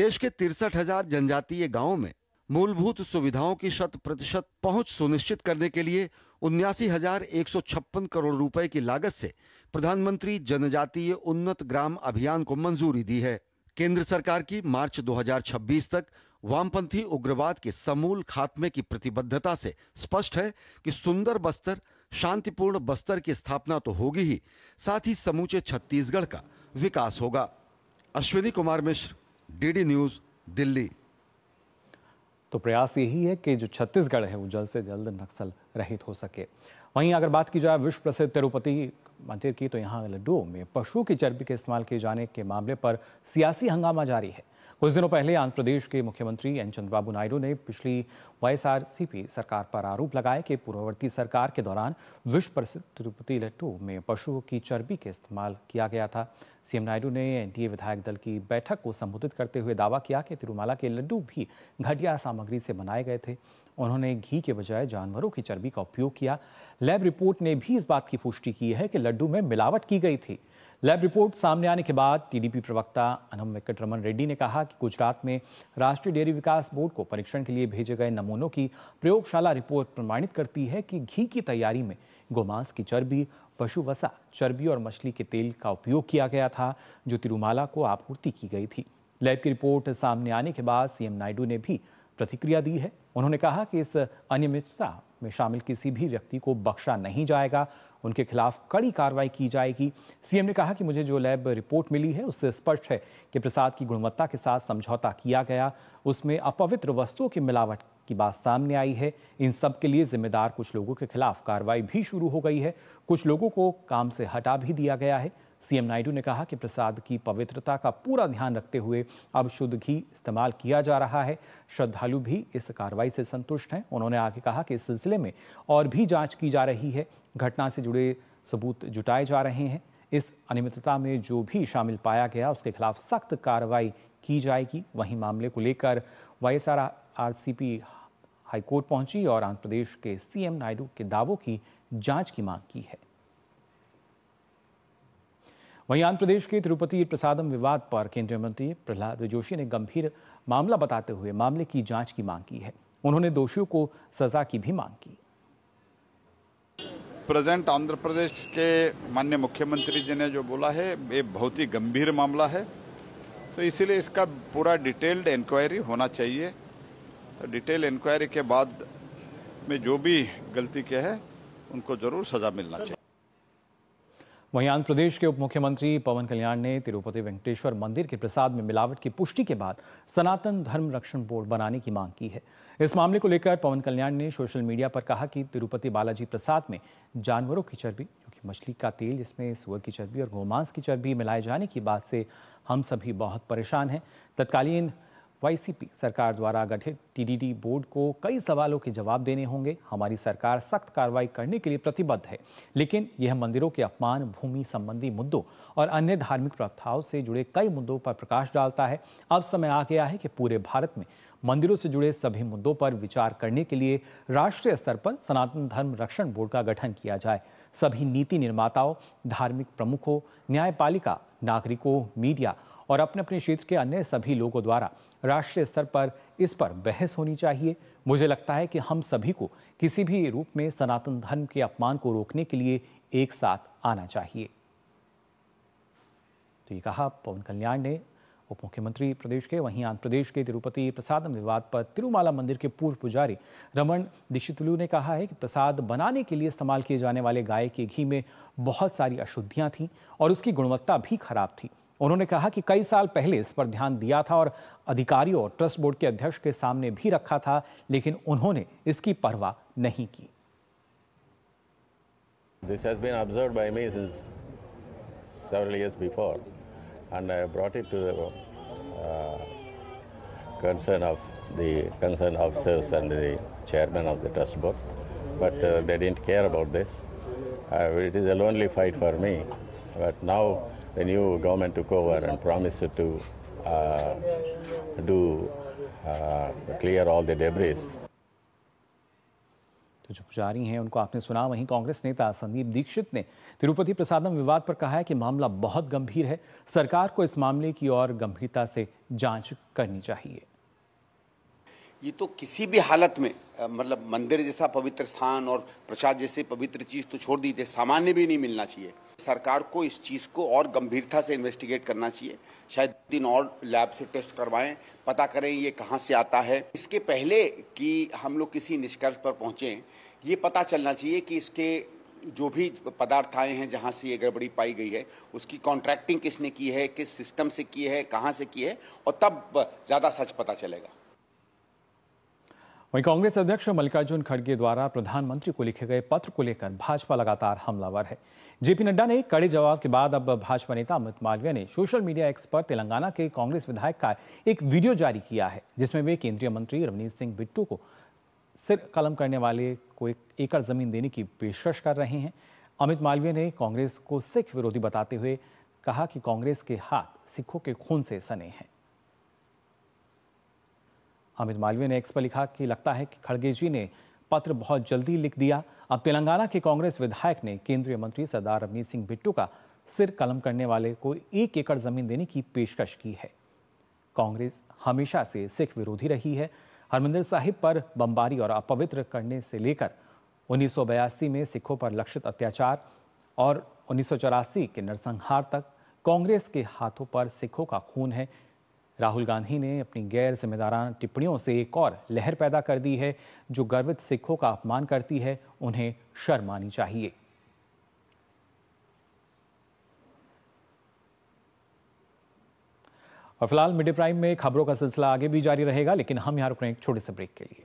देश के तिरसठ हजार जनजातीय गांवों में मूलभूत सुविधाओं की शत प्रतिशत पहुंच सुनिश्चित करने के लिए उन्यासी हजार एक सौ छप्पन करोड़ रुपए की लागत से प्रधानमंत्री जनजातीय उन्नत ग्राम अभियान को मंजूरी दी है केंद्र सरकार की मार्च 2026 तक वामपंथी उग्रवाद के समूल खात्मे की प्रतिबद्धता से स्पष्ट है कि सुंदर बस्तर शांतिपूर्ण बस्तर की स्थापना तो होगी ही साथ ही समूचे छत्तीसगढ़ का विकास होगा अश्विनी कुमार मिश्र डीडी न्यूज दिल्ली तो प्रयास यही है कि जो छत्तीसगढ़ है वो जल्द से जल्द नक्सल रहित हो सके वहीं अगर बात की जाए विश्व प्रसिद्ध तिरुपति मंदिर की तो यहाँ लड्डू में पशुओं की चर्बी के इस्तेमाल किए जाने के मामले पर सियासी हंगामा जारी है कुछ दिनों पहले आंध्र प्रदेश के मुख्यमंत्री एन चंद्रबाबू नायडू ने पिछली वाईएसआरसीपी सरकार पर आरोप लगाया कि पूर्ववर्ती सरकार के दौरान विश्व प्रसिद्ध तिरुपति लड्डू में पशुओं की चर्बी के इस्तेमाल किया गया था सीएम नायडू ने एनडीए विधायक दल की बैठक को संबोधित करते हुए दावा किया कि तिरुमाला के लड्डू भी घटिया सामग्री से बनाए गए थे उन्होंने घी के बजाय जानवरों की चर्बी का उपयोग किया लैब रिपोर्ट ने भी इस बात की पुष्टि की है कि लड्डू में मिलावट की गई थी लैब रिपोर्ट सामने आने के बाद टीडीपी प्रवक्ता अनम वेंकटरमन रेड्डी ने कहा कि गुजरात में राष्ट्रीय डेयरी विकास बोर्ड को परीक्षण के लिए भेजे गए नमूनों की प्रयोगशाला रिपोर्ट प्रमाणित करती है कि घी की तैयारी में गोमांस की चर्बी पशु वसा चर्बी और मछली के तेल का उपयोग किया गया था जो तिरुमाला को आपूर्ति की गई थी लैब की रिपोर्ट सामने आने के बाद सीएम नायडू ने भी प्रतिक्रिया दी है उन्होंने कहा कि इस अनियमितता में शामिल किसी भी व्यक्ति को बख्शा नहीं जाएगा उनके खिलाफ कड़ी कार्रवाई की जाएगी सीएम ने कहा कि मुझे जो लैब रिपोर्ट मिली है उससे स्पष्ट है कि प्रसाद की गुणवत्ता के साथ समझौता किया गया उसमें अपवित्र वस्तुओं की मिलावट की बात सामने आई है इन सब के लिए जिम्मेदार कुछ लोगों के खिलाफ कार्रवाई भी शुरू हो गई है कुछ लोगों को काम से हटा भी दिया गया है सीएम नायडू ने कहा कि प्रसाद की पवित्रता का पूरा ध्यान रखते हुए अब शुद्ध घी इस्तेमाल किया जा रहा है श्रद्धालु भी इस कार्रवाई से संतुष्ट हैं उन्होंने आगे कहा कि इस सिलसिले में और भी जाँच की जा रही है घटना से जुड़े सबूत जुटाए जा रहे हैं इस अनियमितता में जो भी शामिल पाया गया उसके खिलाफ सख्त कार्रवाई की जाएगी वहीं मामले को लेकर वाई एस आर हाईकोर्ट पहुंची और आंध्र प्रदेश के सीएम नायडू के दावों की जांच की मांग की है वहीं आंध्र प्रदेश के तिरुपति प्रसादम विवाद पर केंद्रीय मंत्री प्रहलाद जोशी ने गंभीर मामला बताते हुए मामले की जांच की मांग की है उन्होंने दोषियों को सजा की भी मांग की प्रेजेंट आंध्र प्रदेश के माननीय मुख्यमंत्री जी ने जो बोला है ये बहुत ही गंभीर मामला है तो इसीलिए इसका पूरा डिटेल्ड इंक्वायरी होना चाहिए तो डिटेल इंक्वायरी के बाद में जो भी गलती के है उनको जरूर सजा मिलना चाहिए वहीं आंध्र प्रदेश के उप मुख्यमंत्री पवन कल्याण ने तिरुपति वेंकटेश्वर मंदिर के प्रसाद में मिलावट की पुष्टि के बाद सनातन धर्म रक्षण बोर्ड बनाने की मांग की है इस मामले को लेकर पवन कल्याण ने सोशल मीडिया पर कहा कि तिरुपति बालाजी प्रसाद में जानवरों की चर्बी जो कि मछली का तेल जिसमें सुअर की चर्बी और गोमांस की चर्बी मिलाए जाने की बात से हम सभी बहुत परेशान हैं तत्कालीन वाईसीपी सरकार द्वारा गठित टीडीडी बोर्ड को कई सवालों के जवाब देने होंगे हमारी सरकार सख्त कार्रवाई करने के लिए प्रतिबद्ध है लेकिन यह मंदिरों के अपमान भूमि संबंधी मुद्दों और अन्य धार्मिक प्रथाओं से जुड़े कई मुद्दों पर प्रकाश डालता है अब समय आ गया है कि पूरे भारत में मंदिरों से जुड़े सभी मुद्दों पर विचार करने के लिए राष्ट्रीय स्तर पर सनातन धर्म रक्षण बोर्ड का गठन किया जाए सभी नीति निर्माताओं धार्मिक प्रमुखों न्यायपालिका नागरिकों मीडिया और अपने अपने क्षेत्र के अन्य सभी लोगों द्वारा राष्ट्रीय स्तर पर इस पर बहस होनी चाहिए मुझे लगता है कि हम सभी को किसी भी रूप में सनातन धर्म के अपमान को रोकने के लिए एक साथ आना चाहिए तो ये कहा पवन कल्याण ने उप मुख्यमंत्री प्रदेश के वहीं आंध्र प्रदेश के तिरुपति प्रसादम विवाद पर तिरुमाला मंदिर के पूर्व पुजारी रमन दीक्षितुलू ने कहा है कि प्रसाद बनाने के लिए इस्तेमाल किए जाने वाले गाय के घी में बहुत सारी अशुद्धियां थीं और उसकी गुणवत्ता भी खराब थी उन्होंने कहा कि कई साल पहले इस पर ध्यान दिया था और अधिकारियों और ट्रस्ट बोर्ड के अध्यक्ष के सामने भी रखा था लेकिन उन्होंने इसकी परवाह नहीं की This has been observed by me since several years before, and I brought it to the uh, concern of the concerned officers and the chairman of the trust board, but uh, they didn't care about this. Uh, it is a lonely fight for me, but now the new government took over and promised to uh, do uh, clear all the debris. तो जो पुजारी हैं उनको आपने सुना वहीं कांग्रेस नेता संदीप दीक्षित ने तिरुपति प्रसादम विवाद पर कहा है कि मामला बहुत गंभीर है सरकार को इस मामले की और गंभीरता से जांच करनी चाहिए ये तो किसी भी हालत में मतलब मंदिर जैसा पवित्र स्थान और प्रसाद जैसे पवित्र चीज तो छोड़ दी थे सामान्य भी नहीं मिलना चाहिए सरकार को इस चीज को और गंभीरता से इन्वेस्टिगेट करना चाहिए शायद दिन और लैब से टेस्ट करवाएं पता करें ये कहाँ से आता है इसके पहले कि हम लोग किसी निष्कर्ष पर पहुंचे ये पता चलना चाहिए कि इसके जो भी पदार्थ आए हैं जहाँ से ये गड़बड़ी पाई गई है उसकी कॉन्ट्रैक्टिंग किसने की है किस सिस्टम से की है कहाँ से की है और तब ज़्यादा सच पता चलेगा वहीं कांग्रेस अध्यक्ष मल्लिकार्जुन खड़गे द्वारा प्रधानमंत्री को लिखे गए पत्र को लेकर भाजपा लगातार हमलावर है जेपी नड्डा ने कड़े जवाब के बाद अब भाजपा नेता अमित मालवीय ने सोशल मीडिया एक्सपर्ट तेलंगाना के कांग्रेस विधायक का एक वीडियो जारी किया है जिसमें वे केंद्रीय मंत्री रवनीत सिंह बिट्टू को सिर कलम करने वाले को एक एकड़ जमीन देने की पेशकश कर रहे हैं अमित मालवीय ने कांग्रेस को सिख विरोधी बताते हुए कहा कि कांग्रेस के हाथ सिखों के खून से सने हैं हामिद मालवीय ने एक्स पर लिखा कि लगता है कि खड़गे जी ने पत्र बहुत जल्दी लिख दिया अब तेलंगाना के कांग्रेस विधायक ने केंद्रीय मंत्री सरदार रवनीत सिंह बिट्टू का सिर कलम करने वाले को एक एकड़ जमीन देने की पेशकश की है कांग्रेस हमेशा से सिख विरोधी रही है हरमंदिर साहिब पर बमबारी और अपवित्र करने से लेकर उन्नीस में सिखों पर लक्षित अत्याचार और उन्नीस के नरसंहार तक कांग्रेस के हाथों पर सिखों का खून है राहुल गांधी ने अपनी गैर जिम्मेदाराना टिप्पणियों से एक और लहर पैदा कर दी है जो गर्वित सिखों का अपमान करती है उन्हें शर्म आनी चाहिए और फिलहाल मिड प्राइम में खबरों का सिलसिला आगे भी जारी रहेगा लेकिन हम यहां रुक रहे हैं एक छोटे से ब्रेक के लिए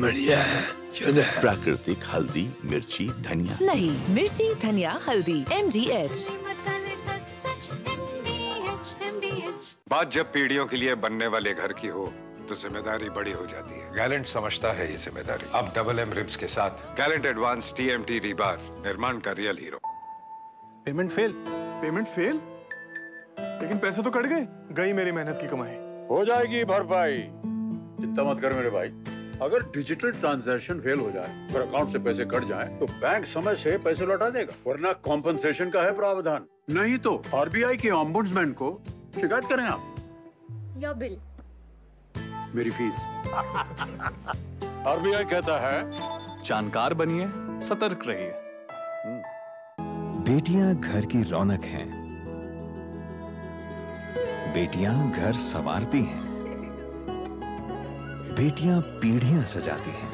बढ़िया है प्राकृतिक हल्दी मिर्ची धनिया नहीं मिर्ची धनिया हल्दी एम डी एच बात जब पीढ़ियों के लिए बनने वाले घर की हो तो जिम्मेदारी बड़ी हो जाती है गैलेंट समझता है ये जिम्मेदारी अब डबल एम रिब्स के साथ Gallant advance T M T rebar निर्माण का real hero payment fail payment fail लेकिन पैसे तो कट गए गई मेरी मेहनत की कमाई हो जाएगी भरपाई चिंता मत कर मेरे भाई अगर डिजिटल ट्रांजैक्शन फेल हो जाए और अकाउंट से पैसे कट जाए तो बैंक समय से पैसे लौटा देगा वरना कॉम्पनसेशन का है प्रावधान नहीं तो आरबीआई के ऑम्बुड्समैन को शिकायत करें आप या बिल मेरी फीस आरबीआई कहता है जानकार बनिए सतर्क रहिए हम्म। बेटियां घर की रौनक हैं बेटियां घर संवारती हैं बेटियां पीढ़ियां सजाती हैं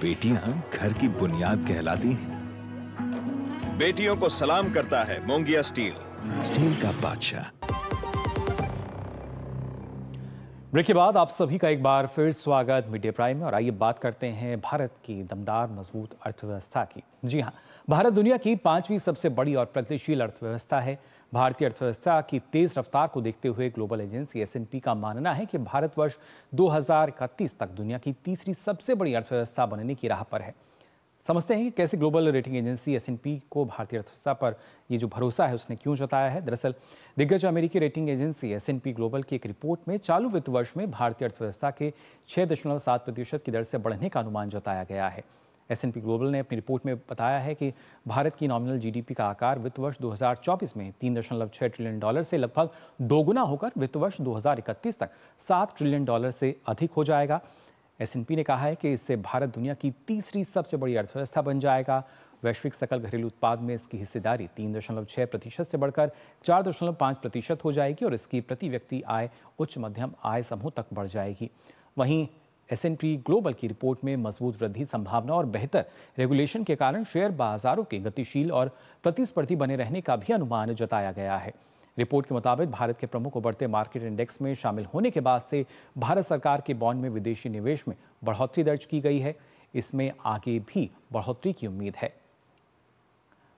बेटियां घर की बुनियाद कहलाती हैं बेटियों को सलाम करता है मोंगिया स्टील स्टील का बादशाह ब्रेक के बाद आप सभी का एक बार फिर स्वागत मीडिया प्राइम में और आइए बात करते हैं भारत की दमदार मजबूत अर्थव्यवस्था की जी हाँ भारत दुनिया की पांचवी सबसे बड़ी और प्रगतिशील अर्थव्यवस्था है भारतीय अर्थव्यवस्था की तेज रफ्तार को देखते हुए ग्लोबल एजेंसी एस का मानना है कि भारत वर्ष 2031 तक दुनिया की तीसरी सबसे बड़ी अर्थव्यवस्था बनने की राह पर है समझते हैं कि कैसे ग्लोबल रेटिंग एजेंसी एस को भारतीय अर्थव्यवस्था पर ये जो भरोसा है उसने क्यों जताया है दरअसल दिग्गज अमेरिकी रेटिंग एजेंसी एस ग्लोबल की एक रिपोर्ट में चालू वित्त वर्ष में भारतीय अर्थव्यवस्था के छः दशमलव सात प्रतिशत की दर से बढ़ने का अनुमान जताया गया है एस ग्लोबल ने अपनी रिपोर्ट में बताया है कि भारत की नॉमिनल जीडीपी का आकार वित्त वर्ष 2024 में तीन दशमलव ट्रिलियन डॉलर से लगभग दोगुना होकर वित्त वर्ष 2031 तक सात ट्रिलियन डॉलर से अधिक हो जाएगा एसएनपी ने कहा है कि इससे भारत दुनिया की तीसरी सबसे बड़ी अर्थव्यवस्था बन जाएगा वैश्विक सकल घरेलू उत्पाद में इसकी हिस्सेदारी तीन दशमलव छह प्रतिशत से बढ़कर चार दशमलव पाँच प्रतिशत हो जाएगी और इसकी प्रति व्यक्ति आय उच्च मध्यम आय समूह तक बढ़ जाएगी वहीं एस ग्लोबल की रिपोर्ट में मजबूत वृद्धि संभावना और बेहतर रेगुलेशन के कारण शेयर बाजारों के गतिशील और प्रतिस्पर्धी बने रहने का भी अनुमान जताया गया है रिपोर्ट के मुताबिक भारत के प्रमुख उभरते मार्केट इंडेक्स में शामिल होने के बाद से भारत सरकार के बॉन्ड में विदेशी निवेश में बढ़ोतरी दर्ज की गई है इसमें आगे भी बढ़ोतरी की उम्मीद है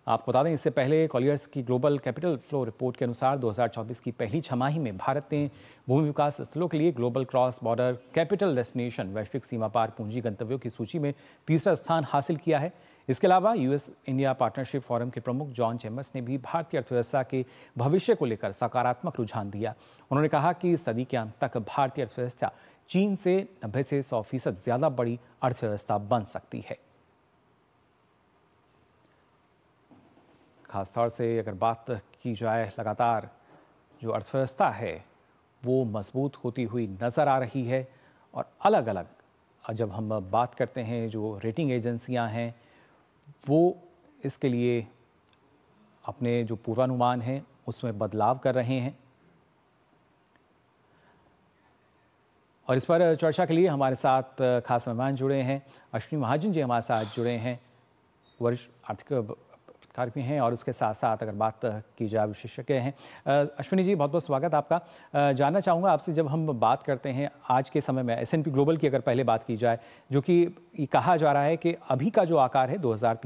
आपको बता दें इससे पहले कॉलियर्स की ग्लोबल कैपिटल फ्लो रिपोर्ट के अनुसार 2024 की पहली छमाही में भारत ने भूमि विकास स्थलों के लिए global cross border capital destination वैश्विक सीमा पार पूंजी गंतव्यों की सूची में तीसरा स्थान हासिल किया है इसके अलावा यूएस इंडिया पार्टनरशिप फोरम के प्रमुख जॉन चेम्बर्स ने भी भारतीय अर्थव्यवस्था के भविष्य को लेकर सकारात्मक रुझान दिया उन्होंने कहा कि सदी के अंत तक भारतीय अर्थव्यवस्था चीन से नब्बे से सौ फीसद ज़्यादा बड़ी अर्थव्यवस्था बन सकती है खासतौर से अगर बात की जाए लगातार जो अर्थव्यवस्था है वो मजबूत होती हुई नज़र आ रही है और अलग अलग जब हम बात करते हैं जो रेटिंग एजेंसियां हैं वो इसके लिए अपने जो पूर्वानुमान हैं उसमें बदलाव कर रहे हैं और इस पर चर्चा के लिए हमारे साथ खास मेहमान जुड़े हैं अश्विनी महाजन जी हमारे साथ जुड़े हैं वरिष्ठ आर्थिक पत्रकार भी हैं और उसके साथ साथ अगर बात की जाए विशेषज्ञ हैं अश्विनी जी बहुत बहुत स्वागत आपका जानना चाहूँगा आपसे जब हम बात करते हैं आज के समय में एस ग्लोबल की अगर पहले बात की जाए जो कि कहा जा रहा है कि अभी का जो आकार है दो हज़ार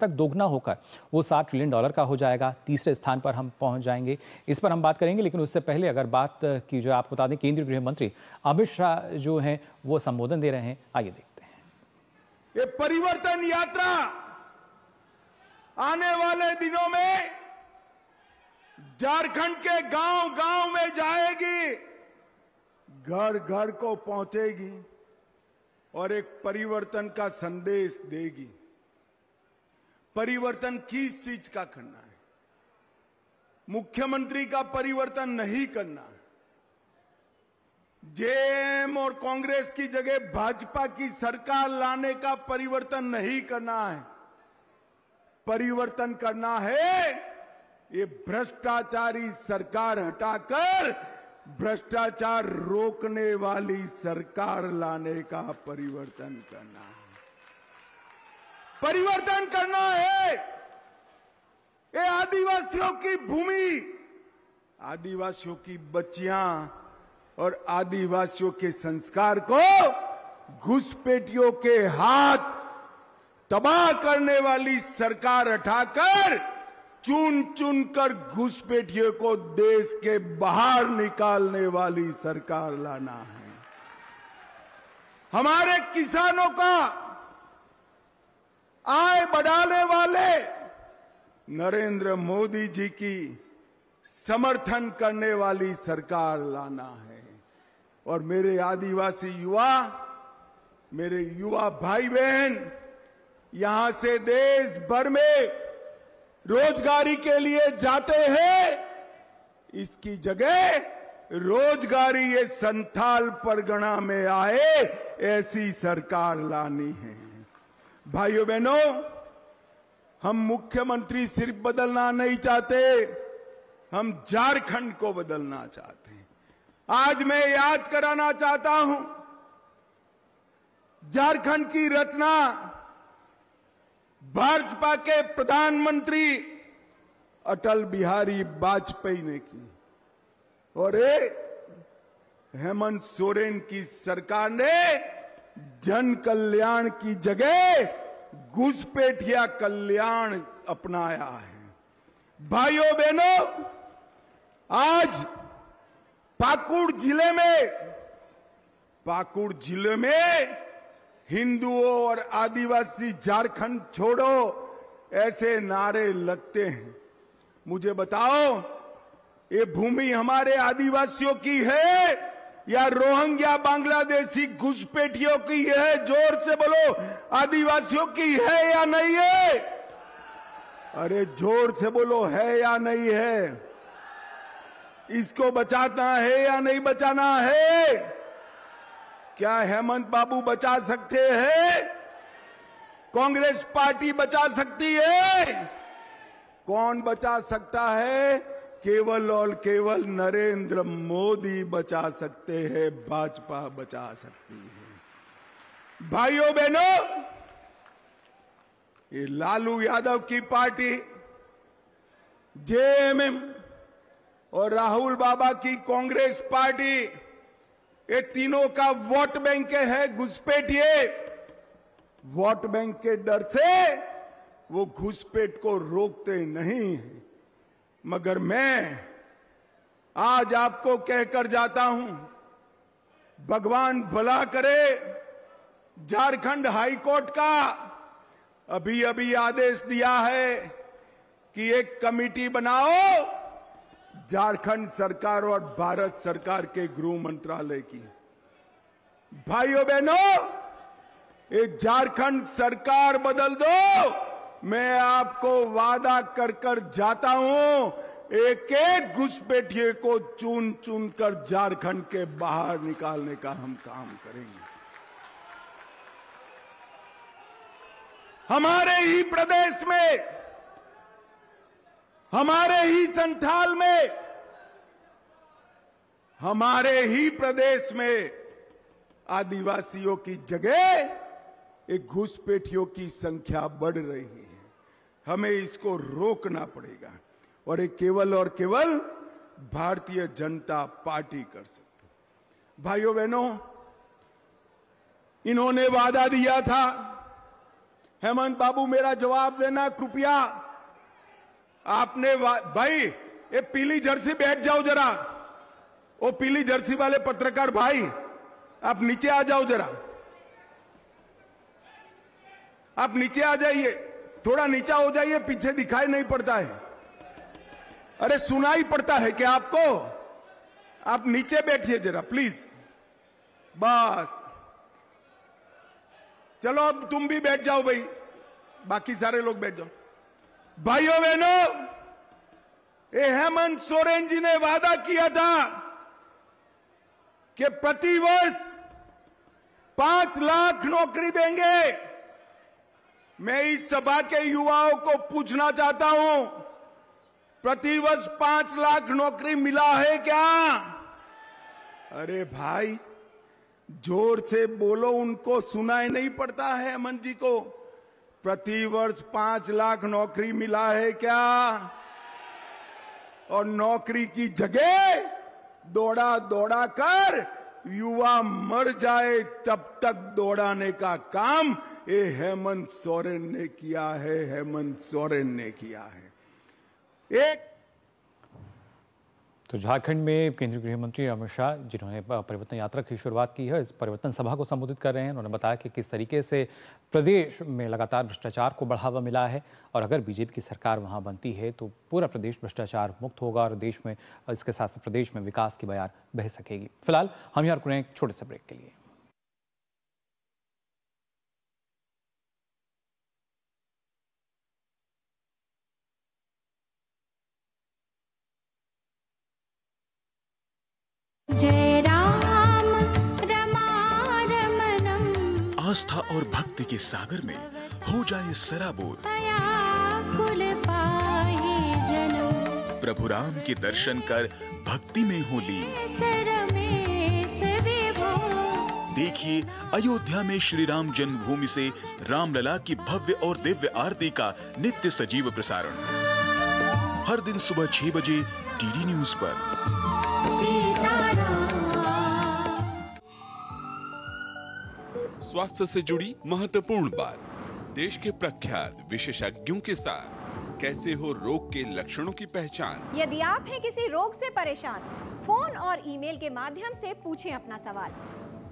तक दोगुना होकर वो सात ट्रिलियन डॉलर का हो जाएगा तीसरे स्थान पर हम पहुँच जाएंगे इस पर हम बात करेंगे लेकिन उससे पहले अगर बात की जो आपको बता दें केंद्रीय गृह मंत्री अमित शाह जो हैं वो संबोधन दे रहे हैं आइए देखते हैं ये परिवर्तन यात्रा आने वाले दिनों में झारखंड के गांव गांव में जाएगी घर घर को पहुंचेगी और एक परिवर्तन का संदेश देगी परिवर्तन किस चीज का करना है मुख्यमंत्री का परिवर्तन नहीं करना जेएम और कांग्रेस की जगह भाजपा की सरकार लाने का परिवर्तन नहीं करना है परिवर्तन करना है ये भ्रष्टाचारी सरकार हटाकर भ्रष्टाचार रोकने वाली सरकार लाने का परिवर्तन करना है परिवर्तन करना है ये आदिवासियों की भूमि आदिवासियों की बच्चियां और आदिवासियों के संस्कार को घुसपेटियों के हाथ तबाह करने वाली सरकार हटाकर चुन चुन कर घुसपैठियों को देश के बाहर निकालने वाली सरकार लाना है हमारे किसानों का आय बढ़ाने वाले नरेंद्र मोदी जी की समर्थन करने वाली सरकार लाना है और मेरे आदिवासी युवा मेरे युवा भाई बहन यहां से देश भर में रोजगारी के लिए जाते हैं इसकी जगह रोजगारी ये संथाल परगना में आए ऐसी सरकार लानी है भाइयों बहनों हम मुख्यमंत्री सिर्फ बदलना नहीं चाहते हम झारखंड को बदलना चाहते हैं आज मैं याद कराना चाहता हूं झारखंड की रचना भाजपा के प्रधानमंत्री अटल बिहारी वाजपेयी ने की और ए हेमंत सोरेन की सरकार ने जन कल्याण की जगह घुसपेठिया कल्याण अपनाया है भाइयों बहनों आज पाकुड़ जिले में पाकुड़ जिले में हिंदुओं और आदिवासी झारखंड छोड़ो ऐसे नारे लगते हैं मुझे बताओ ये भूमि हमारे आदिवासियों की है या रोहंग्या बांग्लादेशी घुसपैठियों की है जोर से बोलो आदिवासियों की है या नहीं है अरे जोर से बोलो है या नहीं है इसको बचाना है या नहीं बचाना है क्या हेमंत बाबू बचा सकते हैं कांग्रेस पार्टी बचा सकती है कौन बचा सकता है केवल और केवल नरेंद्र मोदी बचा सकते हैं भाजपा बचा सकती है भाइयों बहनों ये लालू यादव की पार्टी जेएमएम और राहुल बाबा की कांग्रेस पार्टी ये तीनों का वोट बैंक है घुसपैठ ये वोट बैंक के डर से वो घुसपैठ को रोकते नहीं है मगर मैं आज आपको कहकर जाता हूं भगवान भला करे झारखंड हाईकोर्ट का अभी अभी आदेश दिया है कि एक कमिटी बनाओ झारखंड सरकार और भारत सरकार के गृह मंत्रालय की भाइयों बहनों ये झारखंड सरकार बदल दो मैं आपको वादा कर कर जाता हूं एक एक घुसपैठिए को चुन चुन कर झारखंड के बाहर निकालने का हम काम करेंगे हमारे ही प्रदेश में हमारे ही संथाल में हमारे ही प्रदेश में आदिवासियों की जगह एक घुसपैठियों की संख्या बढ़ रही है हमें इसको रोकना पड़ेगा और ये केवल और केवल भारतीय जनता पार्टी कर सकती भाइयों बहनों इन्होंने वादा दिया था हेमंत बाबू मेरा जवाब देना कृपया आपने भाई ये पीली जर्सी बैठ जाओ जरा वो पीली जर्सी वाले पत्रकार भाई आप नीचे आ जाओ जरा आप नीचे आ जाइए थोड़ा नीचा हो जाइए पीछे दिखाई नहीं पड़ता है अरे सुनाई पड़ता है क्या आपको आप नीचे बैठिए जरा प्लीज बस चलो अब तुम भी बैठ जाओ भाई बाकी सारे लोग बैठ जाओ भाइयों बहनों ये हेमंत सोरेन जी ने वादा किया था कि प्रतिवर्ष पांच लाख नौकरी देंगे मैं इस सभा के युवाओं को पूछना चाहता हूं प्रतिवर्ष पांच लाख नौकरी मिला है क्या अरे भाई जोर से बोलो उनको सुनाई नहीं पड़ता है अमन जी को प्रतिवर्ष पांच लाख नौकरी मिला है क्या और नौकरी की जगह दौड़ा दौड़ा कर युवा मर जाए तब तक दौड़ाने का काम ये हेमंत सोरेन ने किया है हेमंत सोरेन ने किया है एक तो झारखंड में केंद्रीय गृह मंत्री अमित शाह जिन्होंने परिवर्तन यात्रा की शुरुआत की है इस परिवर्तन सभा को संबोधित कर रहे हैं उन्होंने बताया कि किस तरीके से प्रदेश में लगातार भ्रष्टाचार को बढ़ावा मिला है और अगर बीजेपी की सरकार वहां बनती है तो पूरा प्रदेश भ्रष्टाचार मुक्त होगा और देश में इसके साथ साथ प्रदेश में विकास की बयार बह सकेगी फिलहाल हम यहाँ रुक रहे हैं एक छोटे से ब्रेक के लिए आस्था और भक्ति के सागर में हो जाए सराबोर प्रभु राम के दर्शन कर भक्ति में हो ली देखिए अयोध्या में श्री राम जन्मभूमि से रामलला की भव्य और दिव्य आरती का नित्य सजीव प्रसारण हर दिन सुबह छह बजे डीडी न्यूज पर स्वास्थ्य से जुड़ी महत्वपूर्ण बात देश के प्रख्यात विशेषज्ञों के साथ कैसे हो रोग के लक्षणों की पहचान यदि आप हैं किसी रोग से परेशान फोन और ईमेल के माध्यम से पूछें अपना सवाल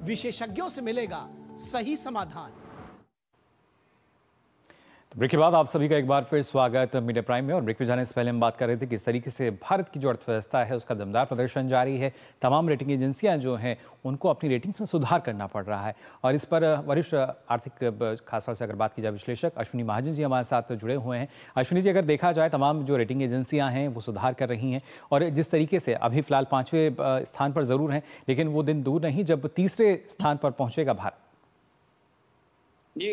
विशेषज्ञों से मिलेगा सही समाधान ब्रेक के बाद आप सभी का एक बार फिर स्वागत मीडिया प्राइम में और ब्रेक में जाने से पहले हम बात कर रहे थे किस तरीके से भारत की जो अर्थव्यवस्था है उसका दमदार प्रदर्शन जारी है तमाम रेटिंग एजेंसियां जो हैं उनको अपनी रेटिंग्स में सुधार करना पड़ रहा है और इस पर वरिष्ठ आर्थिक खासतौर से अगर बात की जाए विश्लेषक अश्विनी महाजन जी हमारे साथ जुड़े हुए हैं अश्विनी जी अगर देखा जाए तमाम जो रेटिंग एजेंसियाँ हैं वो सुधार कर रही हैं और जिस तरीके से अभी फिलहाल पाँचवें स्थान पर ज़रूर हैं लेकिन वो दिन दूर नहीं जब तीसरे स्थान पर पहुँचेगा भारत जी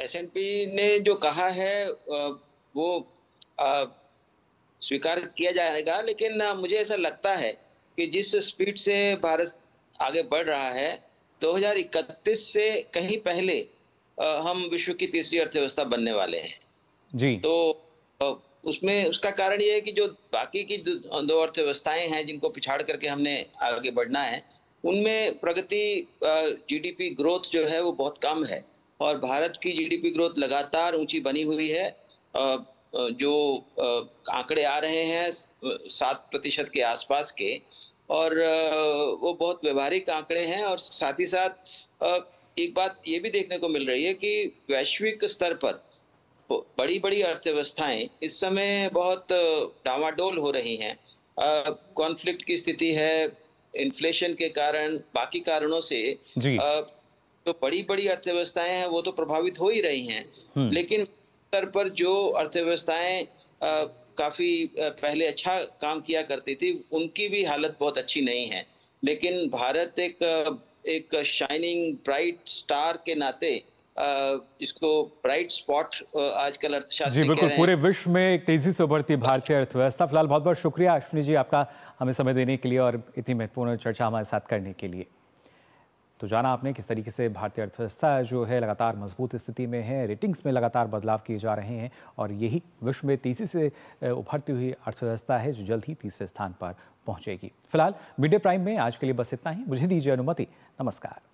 एस ने जो कहा है वो स्वीकार किया जाएगा लेकिन मुझे ऐसा लगता है कि जिस स्पीड से भारत आगे बढ़ रहा है 2031 से कहीं पहले हम विश्व की तीसरी अर्थव्यवस्था बनने वाले हैं जी तो उसमें उसका कारण ये है कि जो बाकी की दो अर्थव्यवस्थाएं हैं जिनको पिछाड़ करके हमने आगे बढ़ना है उनमें प्रगति जीडीपी ग्रोथ जो है वो बहुत कम है और भारत की जीडीपी ग्रोथ लगातार ऊंची बनी हुई है जो आंकड़े आ रहे हैं सात प्रतिशत के आसपास के और वो बहुत व्यवहारिक आंकड़े हैं और साथ ही साथ एक बात ये भी देखने को मिल रही है कि वैश्विक स्तर पर बड़ी बड़ी अर्थव्यवस्थाएं इस समय बहुत डावाडोल हो रही हैं कॉन्फ्लिक्ट की स्थिति है इन्फ्लेशन के कारण बाकी कारणों से तो बड़ी बड़ी अर्थव्यवस्थाएं हैं वो तो प्रभावित हो ही रही हैं हम्म। लेकिन स्तर पर जो अर्थव्यवस्थाएं काफी पहले अच्छा काम किया करती थी उनकी भी हालत बहुत अच्छी नहीं है लेकिन भारत एक एक शाइनिंग ब्राइट स्टार के नाते इसको ब्राइट स्पॉट आजकल अर्थशास्त्र जी बिल्कुल पूरे विश्व में एक तेजी से उभरती भारतीय अर्थव्यवस्था फिलहाल बहुत बहुत शुक्रिया अश्विनी जी आपका हमें समय देने के लिए और इतनी महत्वपूर्ण चर्चा हमारे साथ करने के लिए तो जाना आपने किस तरीके से भारतीय अर्थव्यवस्था जो है लगातार मजबूत स्थिति में है रेटिंग्स में लगातार बदलाव किए जा रहे हैं और यही विश्व में तेजी से उभरती हुई अर्थव्यवस्था है जो जल्द ही तीसरे स्थान पर पहुंचेगी फिलहाल मीडिया प्राइम में आज के लिए बस इतना ही मुझे दीजिए अनुमति नमस्कार